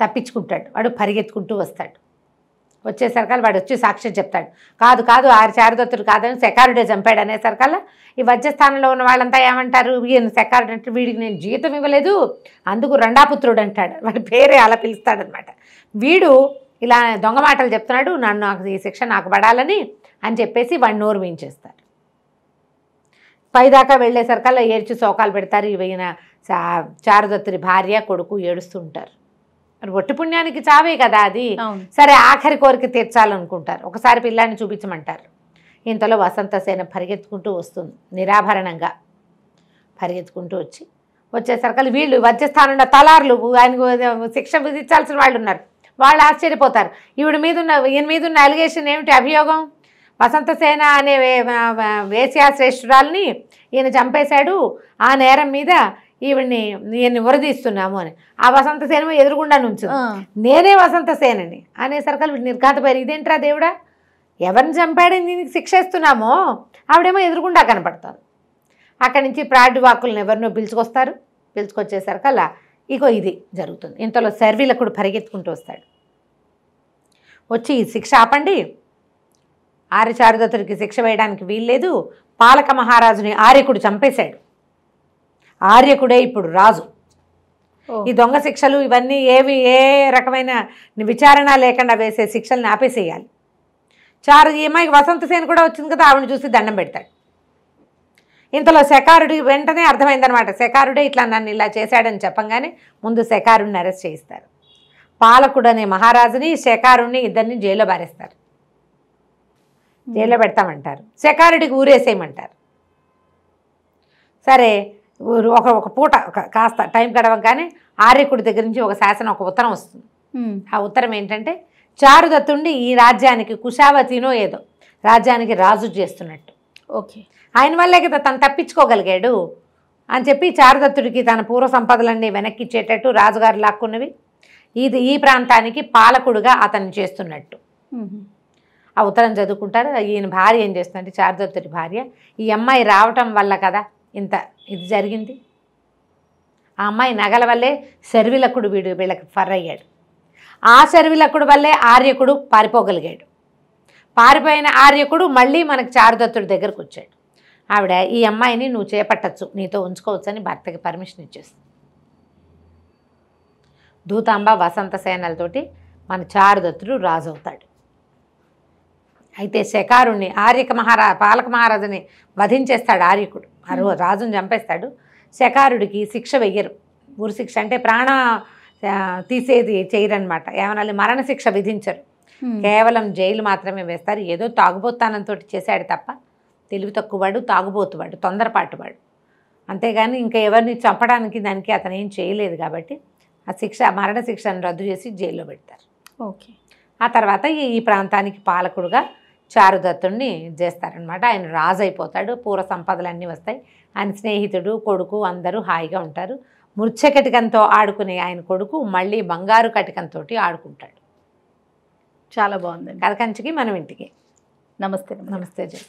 తప్పించుకుంటాడు వాడు పరిగెత్తుకుంటూ వస్తాడు వచ్చేసరికల్లా వాడు వచ్చి సాక్ష్యం చెప్తాడు కాదు కాదు ఆరు చారుదత్తుడు కాదని సెకారుడే చంపాడు అనేసరికల్లా ఈ వజ్రస్థానంలో ఉన్న వాళ్ళంతా ఏమంటారు ఈయన సెకారుడు అంటే వీడికి నేను జీతం ఇవ్వలేదు అందుకు పుత్రుడు అంటాడు వాడి పేరే అలా పిలుస్తాడనమాట వీడు ఇలా దొంగ మాటలు చెప్తున్నాడు నన్ను నాకు ఈ శిక్ష నాకు పడాలని అని చెప్పేసి వాడిని నోరు వేయించేస్తారు పైదాకా వెళ్ళేసరికల్లా ఏడ్చి శోకాలు పెడతారు ఈయన చారుదత్తుని భార్య కొడుకు ఏడుస్తుంటారు ఒట్టి పుణ్యానికి చావే కదా అది సరే ఆఖరి కోరిక తీర్చాలనుకుంటారు ఒకసారి పిల్లాన్ని చూపించమంటారు ఇంతలో వసంత సేన పరిగెత్తుకుంటూ వస్తుంది నిరాభరణంగా పరిగెత్తుకుంటూ వచ్చి వచ్చేసరికి వీళ్ళు వచ్చేస్తానున్న తలార్లు ఆయనకు శిక్ష విధించాల్సిన వాళ్ళు ఉన్నారు వాళ్ళు ఆశ్చర్యపోతారు ఈవిడ మీద ఉన్న ఈయన మీద ఉన్న అలిగేషన్ ఏమిటి అభియోగం వసంతసేన అనే వేశ్యా శ్రేష్ఠురాల్ని ఈయన చంపేశాడు ఆ నేరం మీద ఈవిడ్ని ఈయన్ని ఉరదీస్తున్నాము అని ఆ వసంతసేన ఎదురుగుండా నుంచు నేనే వసంతసేనని అనేసరికి వీడు నిర్ఘాతపోయారు ఇదేంట్రా దేవుడా ఎవరిని చంపాడని దీనికి శిక్షేస్తున్నామో ఆవిడేమో ఎదురుగుండా కనపడతారు అక్కడి నుంచి ప్రాడ్ వాకులను ఎవరినో పిలుచుకొస్తారు పిలుచుకొచ్చేసరికి అలా ఇగో ఇది జరుగుతుంది ఇంతలో సర్వీలకుడు పరిగెత్తుకుంటూ వస్తాడు వచ్చి శిక్ష ఆపండి ఆర్యచారుదత్తుడికి శిక్ష వేయడానికి వీల్లేదు పాలక మహారాజుని ఆర్యకుడు చంపేశాడు ఆర్యకుడే ఇప్పుడు రాజు ఈ దొంగ శిక్షలు ఇవన్నీ ఏవి ఏ రకమైన విచారణ లేకుండా వేసే శిక్షల్ని ఆపేసేయాలి చారు ఈ అమ్మాయికి వసంత కూడా వచ్చింది కదా ఆవిడని చూసి దండం పెడతాడు ఇంతలో శకారుడి వెంటనే అర్థమైందనమాట సెకారుడే ఇట్లా నన్ను ఇలా చేశాడని చెప్పంగానే ముందు సెకారుడిని అరెస్ట్ చేయిస్తారు పాలకుడు అనే మహారాజుని శకారుణ్ణి ఇద్దరిని జైల్లో బారేస్తారు జైల్లో పెడతామంటారు శకారుడికి ఊరేసేయమంటారు సరే ఒక ఒక పూట కాస్త టైం గడవగానే ఆర్యకుడి దగ్గర నుంచి ఒక శాసనం ఒక ఉత్తరం వస్తుంది ఆ ఉత్తరం ఏంటంటే చారుదత్తుండి ఈ రాజ్యానికి కుశావతినో ఏదో రాజ్యానికి రాజు చేస్తున్నట్టు ఓకే ఆయన వల్లే కదా తను తప్పించుకోగలిగాడు అని చెప్పి చారుదత్తుడికి తన పూర్వ సంపదలన్నీ వెనక్కిచ్చేటట్టు రాజుగారు లాక్కున్నవి ఇది ఈ ప్రాంతానికి పాలకుడుగా అతన్ని చేస్తున్నట్టు ఆ ఉత్తరం చదువుకుంటారు ఈయన భార్య ఏం చేస్తుందంటే చారుదత్తుడి భార్య ఈ అమ్మాయి రావటం వల్ల కదా ఇంత ఇది జరిగింది ఆ అమ్మాయి నగల వల్లే శర్విలకుడు వీడు వీళ్ళకి అయ్యాడు ఆ శర్విలకుడు వల్లే ఆర్యకుడు పారిపోగలిగాడు పారిపోయిన ఆర్యకుడు మళ్ళీ మనకు చారుదత్తుడి దగ్గరకు వచ్చాడు ఆవిడ ఈ అమ్మాయిని నువ్వు చేపట్టచ్చు నీతో ఉంచుకోవచ్చు అని భర్తకి పర్మిషన్ ఇచ్చేస్తుంది దూతాంబ వసంత సేనలతోటి మన చారుదత్తుడు రాజు అవుతాడు అయితే శకారుణ్ణి ఆర్యక మహారా పాలక మహారాజుని వధించేస్తాడు ఆర్యకుడు రాజుని చంపేస్తాడు శకారుడికి శిక్ష వెయ్యరు ఊరి శిక్ష అంటే ప్రాణ తీసేది చేయరనమాట ఏమనాలి మరణశిక్ష విధించరు కేవలం జైలు మాత్రమే వేస్తారు ఏదో తాగుబోతానంతో చేశాడు తప్ప తెలివి తక్కువవాడు తాగుబోతువాడు వాడు అంతేగాని ఇంకా ఎవరిని చంపడానికి దానికి అతను ఏం చేయలేదు కాబట్టి ఆ శిక్ష మరణ శిక్షను రద్దు చేసి జైల్లో పెడతారు ఓకే ఆ తర్వాత ఈ ప్రాంతానికి పాలకుడుగా చారుదత్తుడిని చేస్తారనమాట ఆయన రాజు అయిపోతాడు పూర సంపదలన్నీ వస్తాయి ఆయన స్నేహితుడు కొడుకు అందరూ హాయిగా ఉంటారు కటికంతో ఆడుకునే ఆయన కొడుకు మళ్ళీ బంగారు కటికంతో ఆడుకుంటాడు చాలా బాగుంది కథకంచికి మనం ఇంటికి నమస్తే నమస్తే జయ